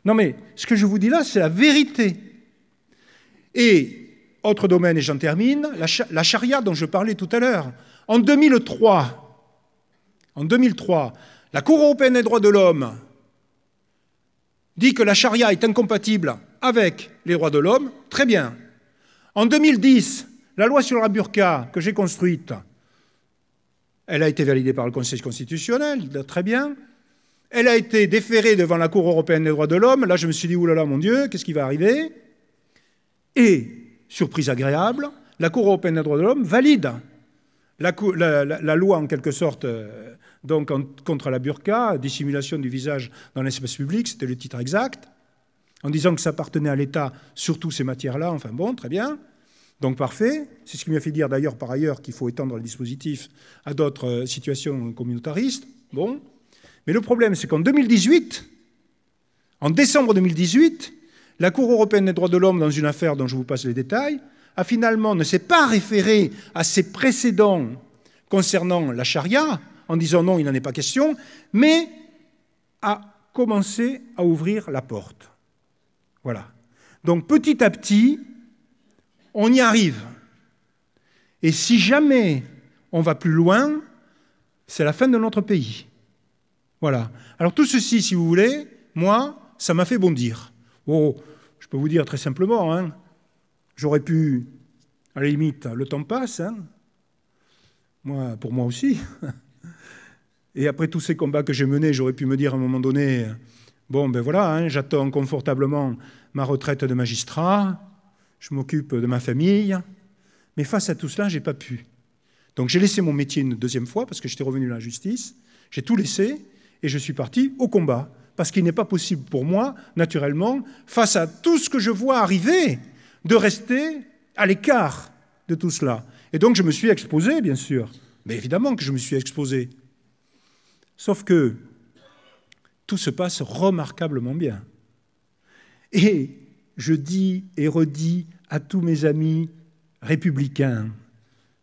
Non mais ce que je vous dis là, c'est la vérité. Et autre domaine, et j'en termine, la, charia dont je parlais tout à l'heure. En 2003, en 2003, la Cour européenne des droits de l'homme dit que la charia est incompatible avec les droits de l'homme, très bien. En 2010, la loi sur la burqa que j'ai construite, elle a été validée par le Conseil constitutionnel, très bien. Elle a été déférée devant la Cour européenne des droits de l'homme. Là, je me suis dit, oulala, mon Dieu, qu'est-ce qui va arriver Et, surprise agréable, la Cour européenne des droits de l'homme valide la, loi, en quelque sorte, euh, donc contre la burqa, dissimulation du visage dans l'espace public, c'était le titre exact, en disant que ça appartenait à l'État, surtout ces matières-là, enfin bon, très bien. Donc parfait. C'est ce qui m'a fait dire d'ailleurs par ailleurs qu'il faut étendre le dispositif à d'autres euh, situations communautaristes. Bon. Mais le problème, c'est qu'en 2018, en décembre 2018, la Cour européenne des droits de l'homme, dans une affaire dont je vous passe les détails, a finalement ne s'est pas référé à ses précédents concernant la charia, en disant non, il n'en est pas question, mais a commencé à ouvrir la porte. Voilà. Donc petit à petit, on y arrive. Et si jamais on va plus loin, c'est la fin de notre pays. Voilà. Alors tout ceci, si vous voulez, moi, ça m'a fait bondir. Oh, je peux vous dire très simplement, hein, J'aurais pu, à la limite, le temps passe, hein. moi, pour moi aussi. Et après tous ces combats que j'ai menés, j'aurais pu me dire à un moment donné, bon ben voilà, hein, j'attends confortablement ma retraite de magistrat, je m'occupe de ma famille, mais face à tout cela, je n'ai pas pu. Donc j'ai laissé mon métier une deuxième fois parce que j'étais revenu à la justice, j'ai tout laissé et je suis parti au combat. Parce qu'il n'est pas possible pour moi, naturellement, face à tout ce que je vois arriver, de rester à l'écart de tout cela. Et donc je me suis exposé, bien sûr. Mais évidemment que je me suis exposé. Sauf que tout se passe remarquablement bien. Et je dis et redis à tous mes amis républicains,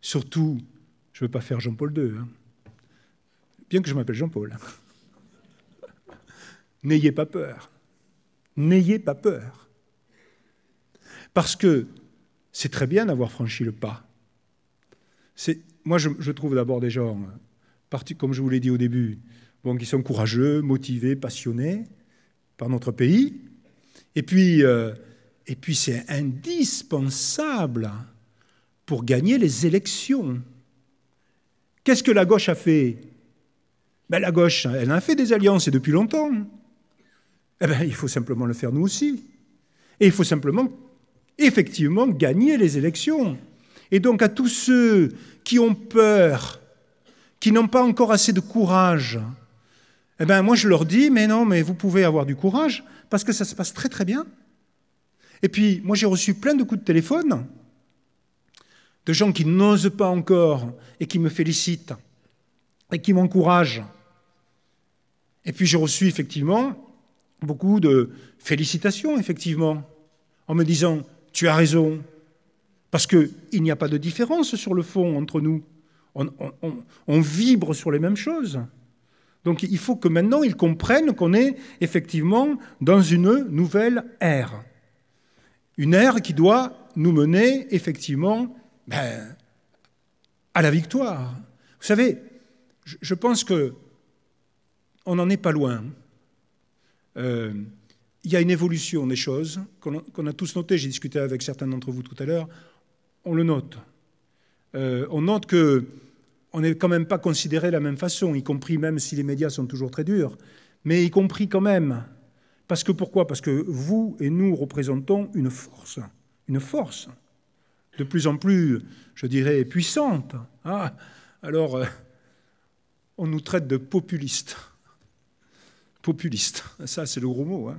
surtout, je ne veux pas faire Jean-Paul II, hein, bien que je m'appelle Jean-Paul, n'ayez pas peur. N'ayez pas peur. Parce que c'est très bien d'avoir franchi le pas. Moi, je, trouve d'abord des gens, comme je vous l'ai dit au début, bon, qui sont courageux, motivés, passionnés par notre pays. Et puis, euh, puis c'est indispensable pour gagner les élections. Qu'est-ce que la gauche a fait ben, La gauche, elle a fait des alliances et depuis longtemps. Eh ben, il faut simplement le faire nous aussi. Et il faut simplement effectivement gagner les élections. Et donc à tous ceux qui ont peur, qui n'ont pas encore assez de courage, eh bien moi je leur dis, mais non, mais vous pouvez avoir du courage, parce que ça se passe très très bien. Et puis moi j'ai reçu plein de coups de téléphone de gens qui n'osent pas encore et qui me félicitent et qui m'encouragent. Et puis j'ai reçu effectivement beaucoup de félicitations, effectivement, en me disant tu as raison. Parce qu'il n'y a pas de différence sur le fond entre nous. On, vibre sur les mêmes choses. Donc il faut que maintenant ils comprennent qu'on est effectivement dans une nouvelle ère. Une ère qui doit nous mener effectivement ben, à la victoire. Vous savez, je, pense que on n'en est pas loin. Euh, il y a une évolution des choses qu'on a, tous noté, J'ai discuté avec certains d'entre vous tout à l'heure. On le note. Euh, on note que on n'est quand même pas considéré de la même façon, y compris même si les médias sont toujours très durs, mais y compris quand même. Parce que pourquoi Parce que vous et nous représentons une force, une force de plus en plus, je dirais, puissante. Ah, alors, euh, on nous traite de populistes. Populistes, ça c'est le gros mot. Hein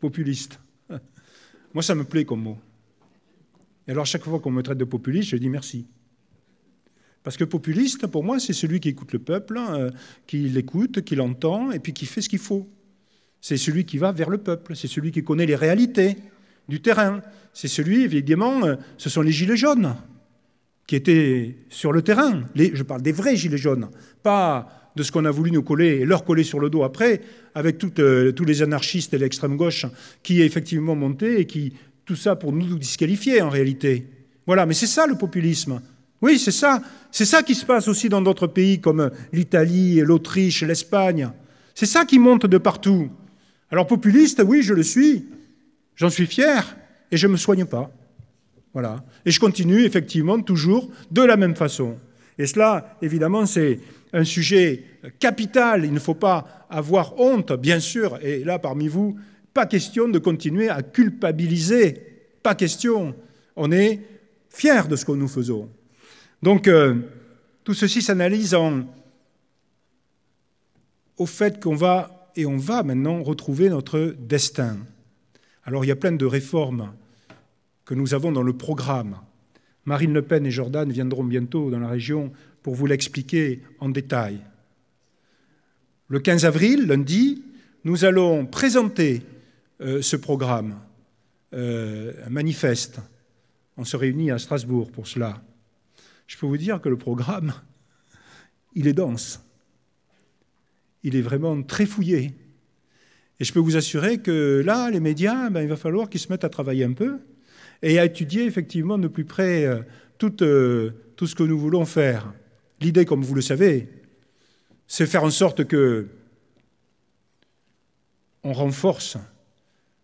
populiste. Moi, ça me plaît comme mot. Et alors, chaque fois qu'on me traite de populiste, je dis merci. Parce que populiste, pour moi, c'est celui qui écoute le peuple, hein, euh, qui l'écoute, qui l'entend, et puis qui fait ce qu'il faut. C'est celui qui va vers le peuple, c'est celui qui connaît les réalités du terrain. C'est celui, évidemment, euh, ce sont les gilets jaunes qui étaient sur le terrain. je parle des vrais gilets jaunes, pas de ce qu'on a voulu nous coller et leur coller sur le dos après, avec toutes, euh, tous les anarchistes et l'extrême gauche qui est effectivement monté et qui tout ça pour nous disqualifier en réalité. Voilà, mais c'est ça le populisme. Oui, c'est ça. C'est ça qui se passe aussi dans d'autres pays comme l'Italie, l'Autriche, l'Espagne. C'est ça qui monte de partout. Alors populiste, oui, je le suis. J'en suis fier et je ne me soigne pas. Voilà. Et je continue effectivement toujours de la même façon. Et cela, évidemment, c'est un sujet capital, il ne faut pas avoir honte, bien sûr, et là parmi vous, pas question de continuer à culpabiliser, pas question. On est fiers de ce que nous faisons. Donc, euh, tout ceci s'analyse au fait qu'on va et on va maintenant retrouver notre destin. Alors il y a plein de réformes que nous avons dans le programme. Marine Le Pen et Jordan viendront bientôt dans la région pour vous l'expliquer en détail. Le 15 avril, lundi, nous allons présenter euh, ce programme, euh, un manifeste. On se réunit à Strasbourg pour cela. Je peux vous dire que le programme, il est dense. Il est vraiment très fouillé. Et je peux vous assurer que là, les médias, ben, il va falloir qu'ils se mettent à travailler un peu et à étudier effectivement de plus près euh, tout ce que nous voulons faire. L'idée, comme vous le savez, c'est faire en sorte que on renforce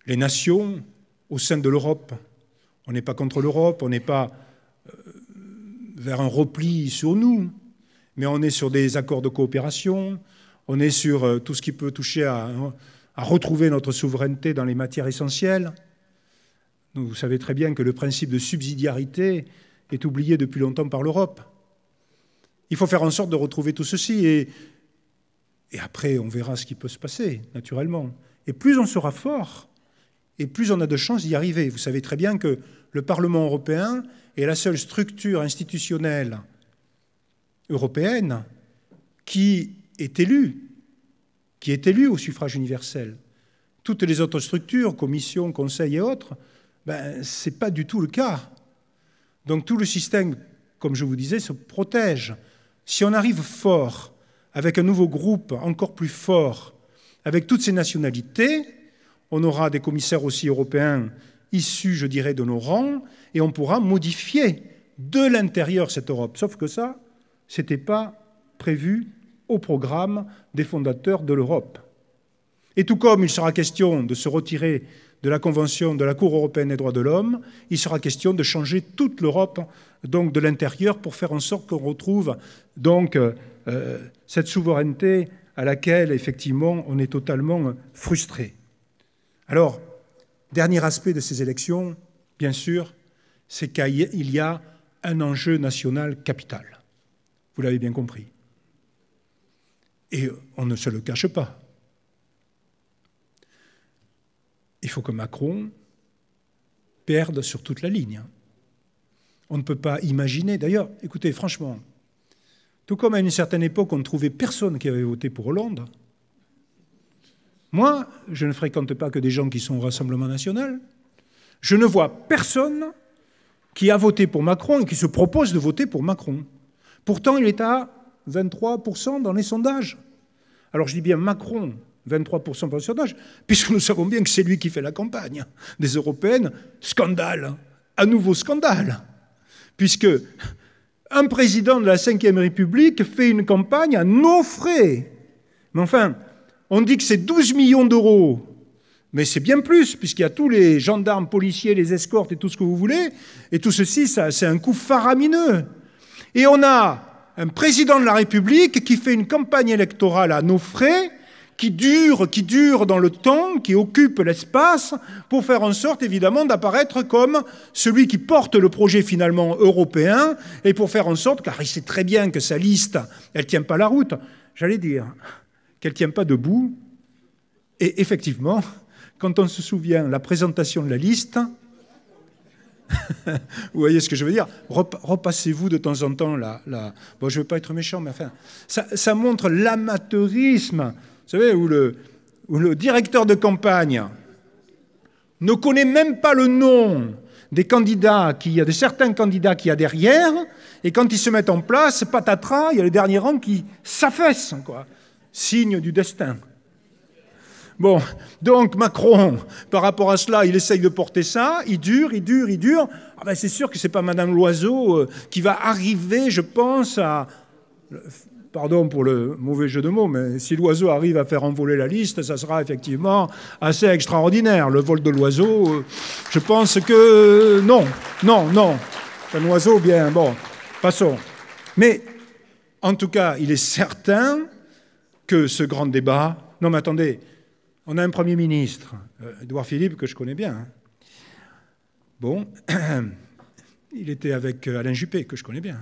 les nations au sein de l'Europe. On n'est pas contre l'Europe, on n'est pas euh, vers un repli sur nous, mais on est sur des accords de coopération, on est sur euh, tout ce qui peut toucher à, retrouver notre souveraineté dans les matières essentielles. vous savez très bien que le principe de subsidiarité est oublié depuis longtemps par l'Europe. Il faut faire en sorte de retrouver tout ceci et, après, on verra ce qui peut se passer, naturellement. Et plus on sera fort, et plus on a de chances d'y arriver. Vous savez très bien que le Parlement européen est la seule structure institutionnelle européenne qui est élue, qui est élue au suffrage universel. Toutes les autres structures, commissions, conseils et autres, ben, ce n'est pas du tout le cas. Donc tout le système, comme je vous disais, se protège si on arrive fort, avec un nouveau groupe encore plus fort, avec toutes ces nationalités, on aura des commissaires aussi européens issus, je dirais, de nos rangs, et on pourra modifier de l'intérieur cette Europe. Sauf que ça, ce n'était pas prévu au programme des fondateurs de l'Europe. Et tout comme il sera question de se retirer de la Convention de la Cour européenne des droits de l'homme, il sera question de changer toute l'Europe donc de l'intérieur pour faire en sorte qu'on retrouve donc euh, euh, cette souveraineté à laquelle effectivement on est totalement frustré. Alors, dernier aspect de ces élections, bien sûr, c'est qu'il y a un enjeu national capital. Vous l'avez bien compris. Et on ne se le cache pas. Il faut que Macron perde sur toute la ligne. Hein on ne peut pas imaginer. D'ailleurs, écoutez, franchement, tout comme à une certaine époque, on ne trouvait personne qui avait voté pour Hollande. Moi, je ne fréquente pas que des gens qui sont au Rassemblement national. Je ne vois personne qui a voté pour Macron et qui se propose de voter pour Macron. Pourtant, il est à 23% dans les sondages. Alors je dis bien Macron, 23% dans les sondages, puisque nous savons bien que c'est lui qui fait la campagne des européennes. Scandale, à hein. nouveau scandale puisque un président de la Ve République fait une campagne à nos frais. Mais enfin, on dit que c'est 12 millions d'euros. Mais c'est bien plus, puisqu'il y a tous les gendarmes, policiers, les escortes et tout ce que vous voulez. Et tout ceci, c'est un coût faramineux. Et on a un président de la République qui fait une campagne électorale à nos frais qui dure, qui dure dans le temps, qui occupe l'espace, pour faire en sorte évidemment d'apparaître comme celui qui porte le projet finalement européen, et pour faire en sorte, car il sait très bien que sa liste, elle ne tient pas la route, j'allais dire, qu'elle ne tient pas debout. Et effectivement, quand on se souvient la présentation de la liste, vous voyez ce que je veux dire Repassez-vous de temps en temps là. Bon, je ne veux pas être méchant, mais enfin, ça montre l'amateurisme vous savez, où le, directeur de campagne ne connaît même pas le nom des candidats, qui, de certains candidats qu'il y a derrière, et quand ils se mettent en place, patatras, il y a le dernier rang qui s'affaisse, quoi. Signe du destin. Bon, donc Macron, par rapport à cela, il essaye de porter ça, il dure, il dure, il dure. Ah ben c'est sûr que ce n'est pas Madame Loiseau euh, qui va arriver, je pense, à pardon pour le mauvais jeu de mots, mais si l'oiseau arrive à faire envoler la liste, ça sera effectivement assez extraordinaire. Le vol de l'oiseau, euh, je pense que non, non, non. Un oiseau, bien, bon, passons. Mais en tout cas, il est certain que ce grand débat. Non, mais attendez, on a un Premier ministre, Edouard euh, Philippe, que je connais bien. Hein. Bon, il était avec euh, Alain Juppé, que je connais bien.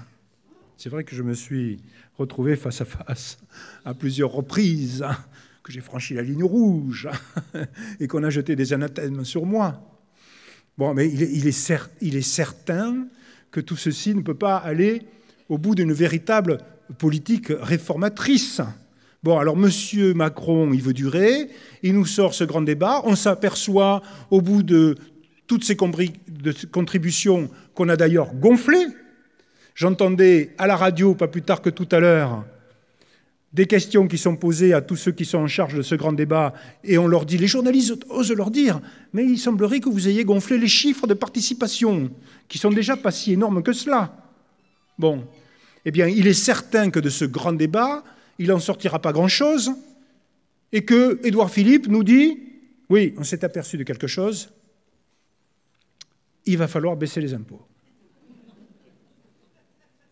C'est vrai que je me suis retrouvé face à face à plusieurs reprises, hein, que j'ai franchi la ligne rouge hein, et qu'on a jeté des anathèmes sur moi. Bon, mais il est, certain que tout ceci ne peut pas aller au bout d'une véritable politique réformatrice. Bon, alors Monsieur Macron, il veut durer, il nous sort ce grand débat, on s'aperçoit au bout de toutes ces contributions qu'on a d'ailleurs gonflées, J'entendais à la radio, pas plus tard que tout à l'heure, des questions qui sont posées à tous ceux qui sont en charge de ce grand débat, et on leur dit, les journalistes osent leur dire, mais il semblerait que vous ayez gonflé les chiffres de participation, qui sont déjà pas si énormes que cela. Bon, eh bien, il est certain que de ce grand débat, il n'en sortira pas grand-chose, et que Édouard Philippe nous dit, oui, on s'est aperçu de quelque chose, il va falloir baisser les impôts.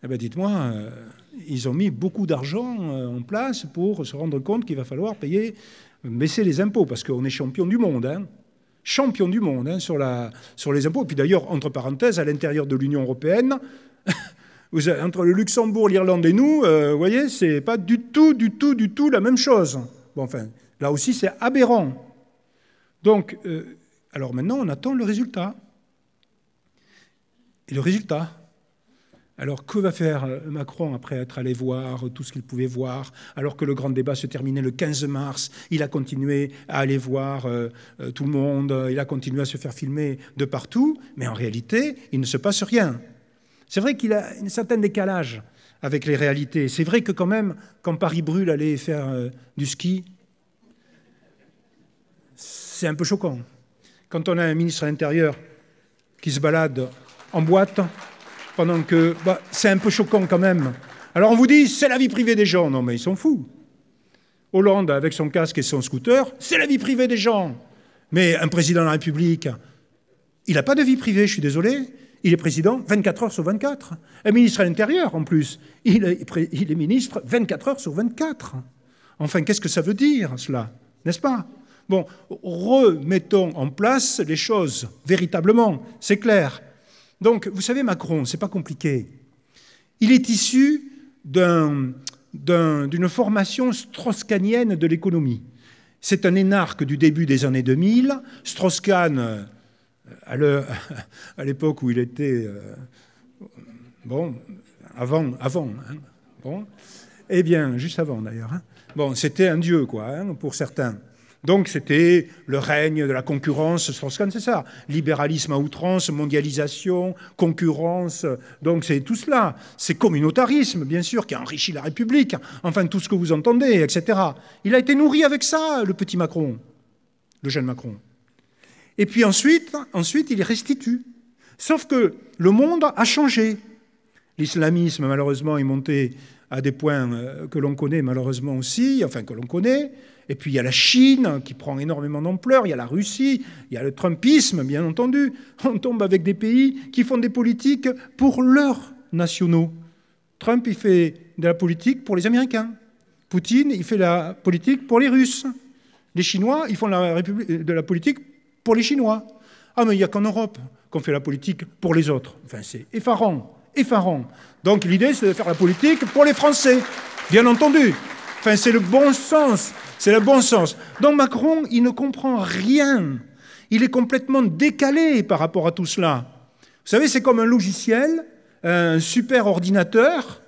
Eh bien, dites-moi, euh, ils ont mis beaucoup d'argent euh, en place pour se rendre compte qu'il va falloir payer, baisser les impôts, parce qu'on est champion du monde. Hein. champion du monde hein, sur, les impôts. Et puis d'ailleurs, entre parenthèses, à l'intérieur de l'Union européenne, entre le Luxembourg, l'Irlande et nous, euh, vous voyez, ce n'est pas du tout, du tout, du tout la même chose. Bon, enfin, là aussi, c'est aberrant. Donc, alors maintenant, on attend le résultat. Et le résultat, alors que va faire euh, Macron après être allé voir tout ce qu'il pouvait voir, alors que le grand débat se terminait le 15 mars Il a continué à aller voir euh, euh, tout le monde, il a continué à se faire filmer de partout, mais en réalité, il ne se passe rien. C'est vrai qu'il a une certaine décalage avec les réalités. C'est vrai que quand même, quand Paris brûle, aller faire du ski, c'est un peu choquant. Quand on a un ministre à l'intérieur qui se balade en boîte, pendant que... Bah, c'est un peu choquant quand même. Alors on vous dit, c'est la vie privée des gens. Non mais ils sont fous. Hollande, avec son casque et son scooter, c'est la vie privée des gens. Mais un président de la République, il n'a pas de vie privée, je suis désolé. Il est président 24 heures sur 24. Un ministre à l'intérieur, en plus. Il est, il est, ministre 24 heures sur 24. Enfin, qu'est-ce que ça veut dire, cela N'est-ce pas Bon, remettons en place les choses, véritablement, c'est clair. Donc, vous savez, Macron, c'est pas compliqué. Il est issu d'une formation strauss de l'économie. C'est un énarque du début des années 2000. strauss euh, à l'époque où il était. Euh, bon, avant, avant. Hein, eh bien, juste avant d'ailleurs. Hein. Bon, c'était un dieu, quoi, hein, pour certains. Donc c'était le règne de la concurrence, c'est ça. Libéralisme à outrance, mondialisation, concurrence. Donc c'est tout cela. C'est communautarisme, bien sûr, qui a enrichi la République. Enfin, tout ce que vous entendez, etc. Il a été nourri avec ça, le petit Macron, le jeune Macron. Et puis ensuite, ensuite il restitue. Sauf que le monde a changé. L'islamisme, malheureusement, est monté à des points euh, que l'on connaît malheureusement aussi, enfin que l'on connaît, et puis il y a la Chine qui prend énormément d'ampleur, il y a la Russie, il y a le Trumpisme, bien entendu. On tombe avec des pays qui font des politiques pour leurs nationaux. Trump, il fait de la politique pour les Américains. Poutine, il fait de la politique pour les Russes. Les Chinois, ils font de la, politique pour les Chinois. Ah, mais il n'y a qu'en Europe qu'on fait la politique pour les autres. Enfin, c'est effarant, effarant. Donc l'idée, c'est de faire la politique pour les Français, bien entendu. Enfin, c'est le bon sens, c'est le bon sens. Donc Macron, il ne comprend rien. Il est complètement décalé par rapport à tout cela. Vous savez, c'est comme un logiciel, un super ordinateur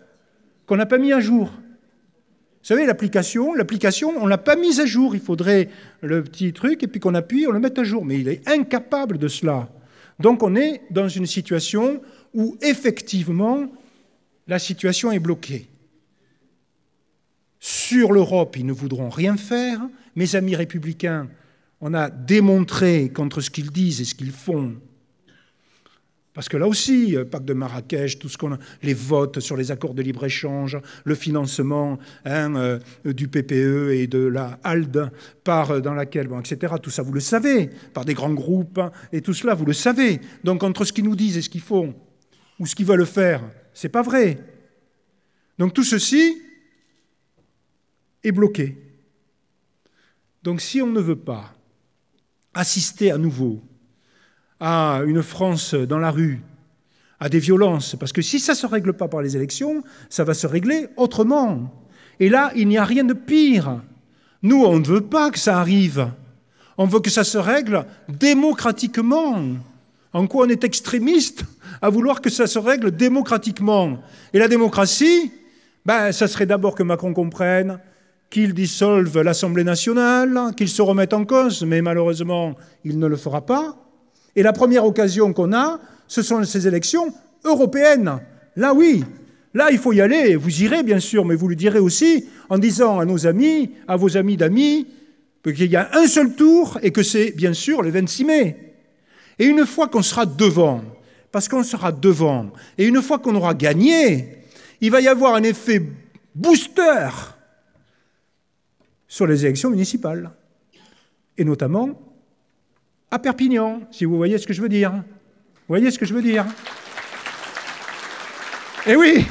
qu'on n'a pas mis à jour. Vous savez, l'application, l'application, on ne l'a pas mise à jour. Il faudrait le petit truc, et puis qu'on appuie, on le met à jour. Mais il est incapable de cela. Donc on est dans une situation où effectivement, la situation est bloquée. Sur l'Europe, ils ne voudront rien faire. Mes amis républicains, on a démontré contre ce qu'ils disent et ce qu'ils font. Parce que là aussi, euh, pacte de Marrakech, tout ce qu'on a, les votes sur les accords de libre-échange, le financement hein, euh, du PPE et de la ALDE, par euh, dans laquelle, bon, etc., tout ça, vous le savez, par des grands groupes, hein, et tout cela, vous le savez. Donc entre ce qu'ils nous disent et ce qu'ils font, ou ce qu'ils veulent faire, c'est pas vrai. Donc tout ceci, est bloqué. Donc si on ne veut pas assister à nouveau à une France dans la rue, à des violences, parce que si ça ne se règle pas par les élections, ça va se régler autrement. Et là, il n'y a rien de pire. Nous, on ne veut pas que ça arrive. On veut que ça se règle démocratiquement. En quoi on est extrémiste à vouloir que ça se règle démocratiquement Et la démocratie, ben, ça serait d'abord que Macron comprenne, qu'il dissolve l'Assemblée nationale, qu'il se remette en cause, mais malheureusement, il ne le fera pas. Et la première occasion qu'on a, ce sont ces élections européennes. Là, oui, là, il faut y aller. Vous irez, bien sûr, mais vous le direz aussi en disant à nos amis, à vos amis d'amis, qu'il y a un seul tour et que c'est, bien sûr, le 26 mai. Et une fois qu'on sera devant, parce qu'on sera devant, et une fois qu'on aura gagné, il va y avoir un effet booster sur les élections municipales, et notamment à Perpignan, si vous voyez ce que je veux dire. Vous voyez ce que je veux dire Eh oui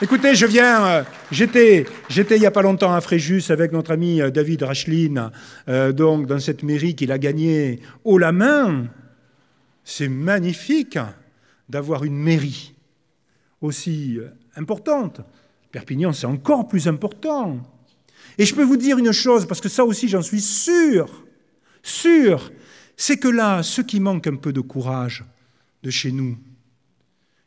Écoutez, je viens, euh, j'étais, j'étais il n'y a pas longtemps à Fréjus avec notre ami euh, David Racheline, euh, donc dans cette mairie qu'il a gagnée haut la main. C'est magnifique d'avoir une mairie aussi importante. Perpignan, c'est encore plus important. Et je peux vous dire une chose, parce que ça aussi j'en suis sûr, sûr, c'est que là, ce qui manque un peu de courage de chez nous,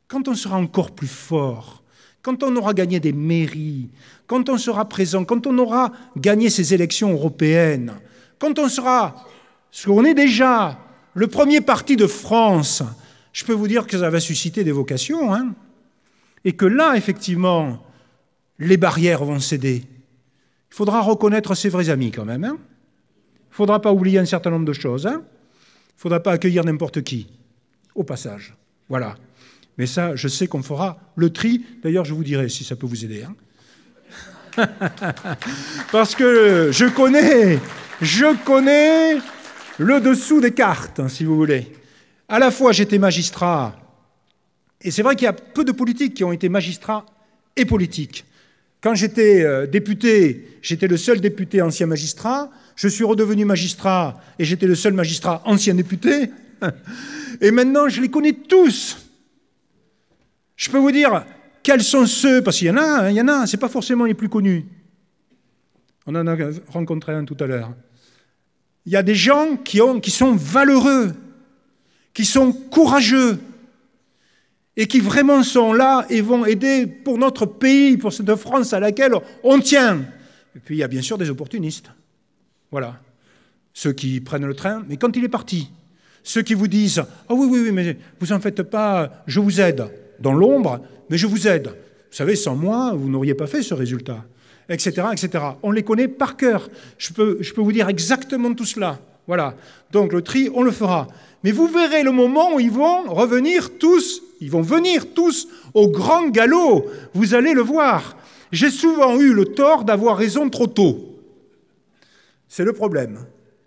quand on sera encore plus fort, quand on aura gagné des mairies, quand on sera présent, quand on aura gagné ces élections européennes, quand on sera, ce qu'on est déjà, le premier parti de France, je peux vous dire que ça va susciter des vocations, hein et que là, effectivement, les barrières vont céder. Il faudra reconnaître ses vrais amis quand même. Hein. il ne faudra pas oublier un certain nombre de choses. Hein. il ne faudra pas accueillir n'importe qui, au passage. Voilà. Mais ça, je sais qu'on fera le tri. D'ailleurs, je vous dirai si ça peut vous aider. Hein. Parce que je connais, je connais le dessous des cartes, si vous voulez. À la fois, j'étais magistrat, et c'est vrai qu'il y a peu de politiques qui ont été magistrats et politiques. Quand j'étais euh, député, j'étais le seul député ancien magistrat. Je suis redevenu magistrat et j'étais le seul magistrat ancien député. Et maintenant, je les connais tous. Je peux vous dire quels sont ceux, parce qu'il y en a, hein, il y en a, c'est pas forcément les plus connus. On en a rencontré un tout à l'heure. Il y a des gens qui sont valeureux, qui sont courageux, et qui vraiment sont là et vont aider pour notre pays, pour cette France à laquelle on tient. Et puis il y a bien sûr des opportunistes. Voilà. Ceux qui prennent le train, mais quand il est parti, ceux qui vous disent ⁇ Ah oui, oui, oui, mais vous en faites pas, je vous aide dans l'ombre, mais je vous aide. Vous savez, sans moi, vous n'auriez pas fait ce résultat, etc., etc. On les connaît par cœur. Je peux, je peux vous dire exactement tout cela. Voilà. Donc le tri, on le fera. Mais vous verrez le moment où ils vont revenir tous, ils vont venir tous au grand galop. Vous allez le voir. J'ai souvent eu le tort d'avoir raison trop tôt. C'est le problème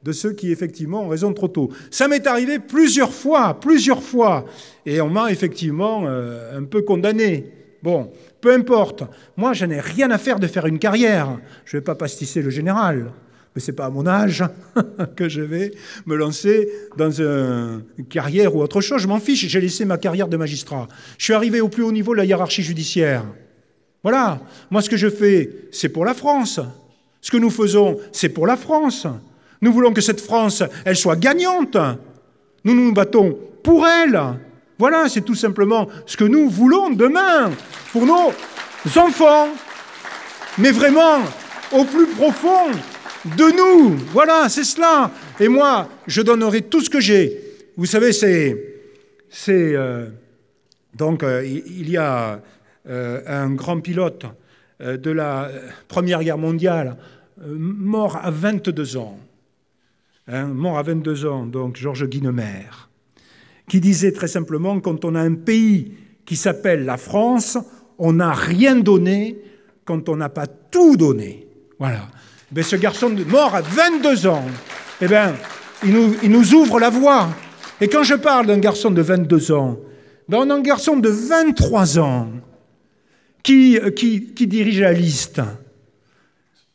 de ceux qui effectivement ont raison trop tôt. Ça m'est arrivé plusieurs fois, plusieurs fois, et on m'a effectivement euh, un peu condamné. Bon, peu importe. Moi, je n'ai rien à faire de faire une carrière. Je ne vais pas pastisser le général mais ce n'est pas à mon âge que je vais me lancer dans une carrière ou autre chose. Je m'en fiche, j'ai laissé ma carrière de magistrat. Je suis arrivé au plus haut niveau de la hiérarchie judiciaire. Voilà, moi ce que je fais, c'est pour la France. Ce que nous faisons, c'est pour la France. Nous voulons que cette France, elle soit gagnante. Nous nous battons pour elle. Voilà, c'est tout simplement ce que nous voulons demain pour nos enfants. Mais vraiment, au plus profond de nous. Voilà, c'est cela. Et moi, je donnerai tout ce que j'ai. Vous savez, c'est... Euh, donc, euh, il y a euh, un grand pilote de la Première Guerre mondiale, mort à 22 ans. Hein, mort à 22 ans, donc Georges Guinemer, qui disait très simplement, quand on a un pays qui s'appelle la France, on n'a rien donné quand on n'a pas tout donné. Voilà. Mais ben, ce garçon mort à 22 ans, eh bien, il nous, ouvre la voie. Et quand je parle d'un garçon de 22 ans, ben on a un garçon de 23 ans euh, qui, dirige la liste.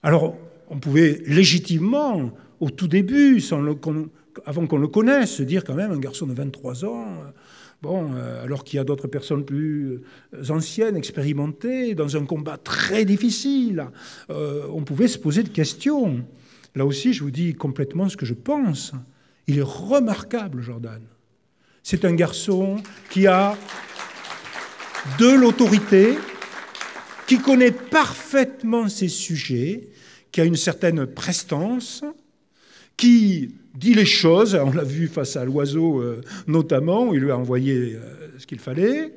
Alors, on pouvait légitimement, au tout début, avant qu'on le connaisse, se dire quand même, un garçon de 23 ans, euh, Bon, euh, alors qu'il y a d'autres personnes plus euh, anciennes, expérimentées, dans un combat très difficile, euh, on pouvait se poser des questions. Là aussi, je vous dis complètement ce que je pense. Il est remarquable, Jordan. C'est un garçon qui a de l'autorité, qui connaît parfaitement ses sujets, qui a une certaine prestance, qui dit les choses, on l'a vu face à l'oiseau euh, notamment, il lui a envoyé euh, ce qu'il fallait,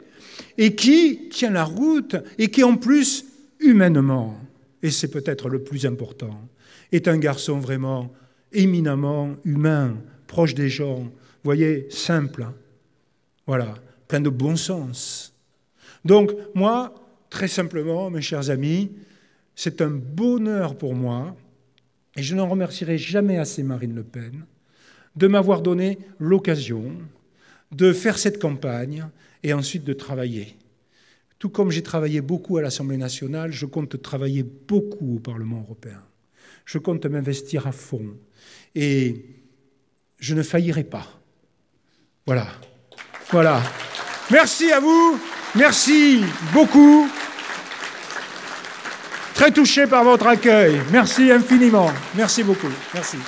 et qui tient la route, et qui en plus, humainement, et c'est peut-être le plus important, est un garçon vraiment éminemment humain, proche des gens, vous voyez, simple, voilà, plein de bon sens. Donc moi, très simplement, mes chers amis, c'est un bonheur pour moi et je n'en remercierai jamais assez Marine Le Pen, de m'avoir donné l'occasion de faire cette campagne et ensuite de travailler. Tout comme j'ai travaillé beaucoup à l'Assemblée nationale, je compte travailler beaucoup au Parlement européen. Je compte m'investir à fond et je ne faillirai pas. Voilà. Voilà. Merci à vous. Merci beaucoup très touché par votre accueil. Merci infiniment. Merci beaucoup. Merci.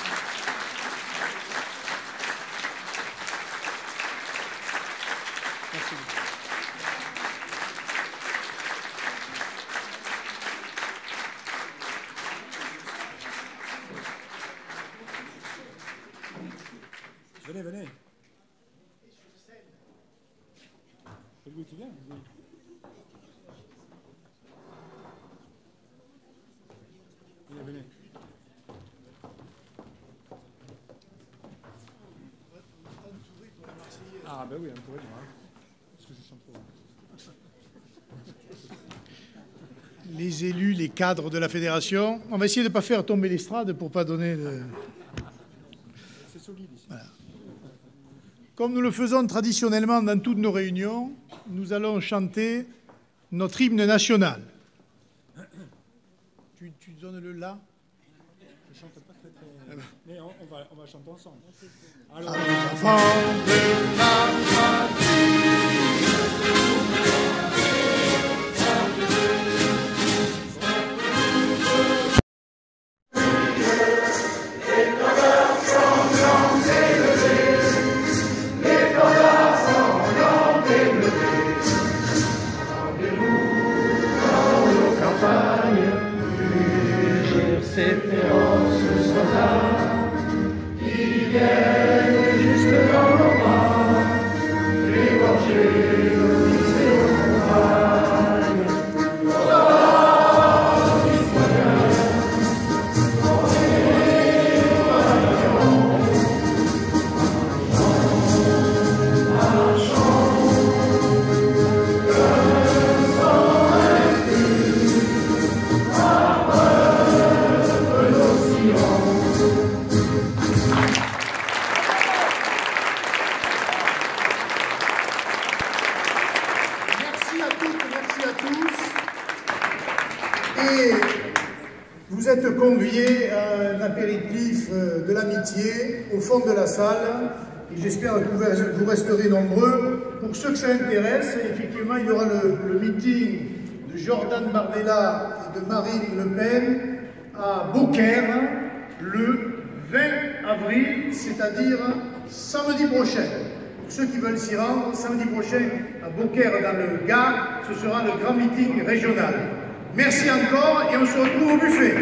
de la fédération. On va essayer de ne pas faire tomber l'estrade pour ne pas donner de... Comme nous le faisons traditionnellement dans toutes nos réunions, nous allons chanter notre hymne national. Tu, donnes le là Je chante pas très très... Ah Mais on, va, on va chanter ensemble. Alors, ah, que ça intéresse, effectivement, il y aura le, meeting de Jordan Bardella et de Marine Le Pen à Beaucaire le 20 avril, c'est-à-dire samedi prochain. Pour ceux qui veulent s'y rendre, samedi prochain à Beaucaire dans le Gard, ce sera le grand meeting régional. Merci encore et on se retrouve au buffet.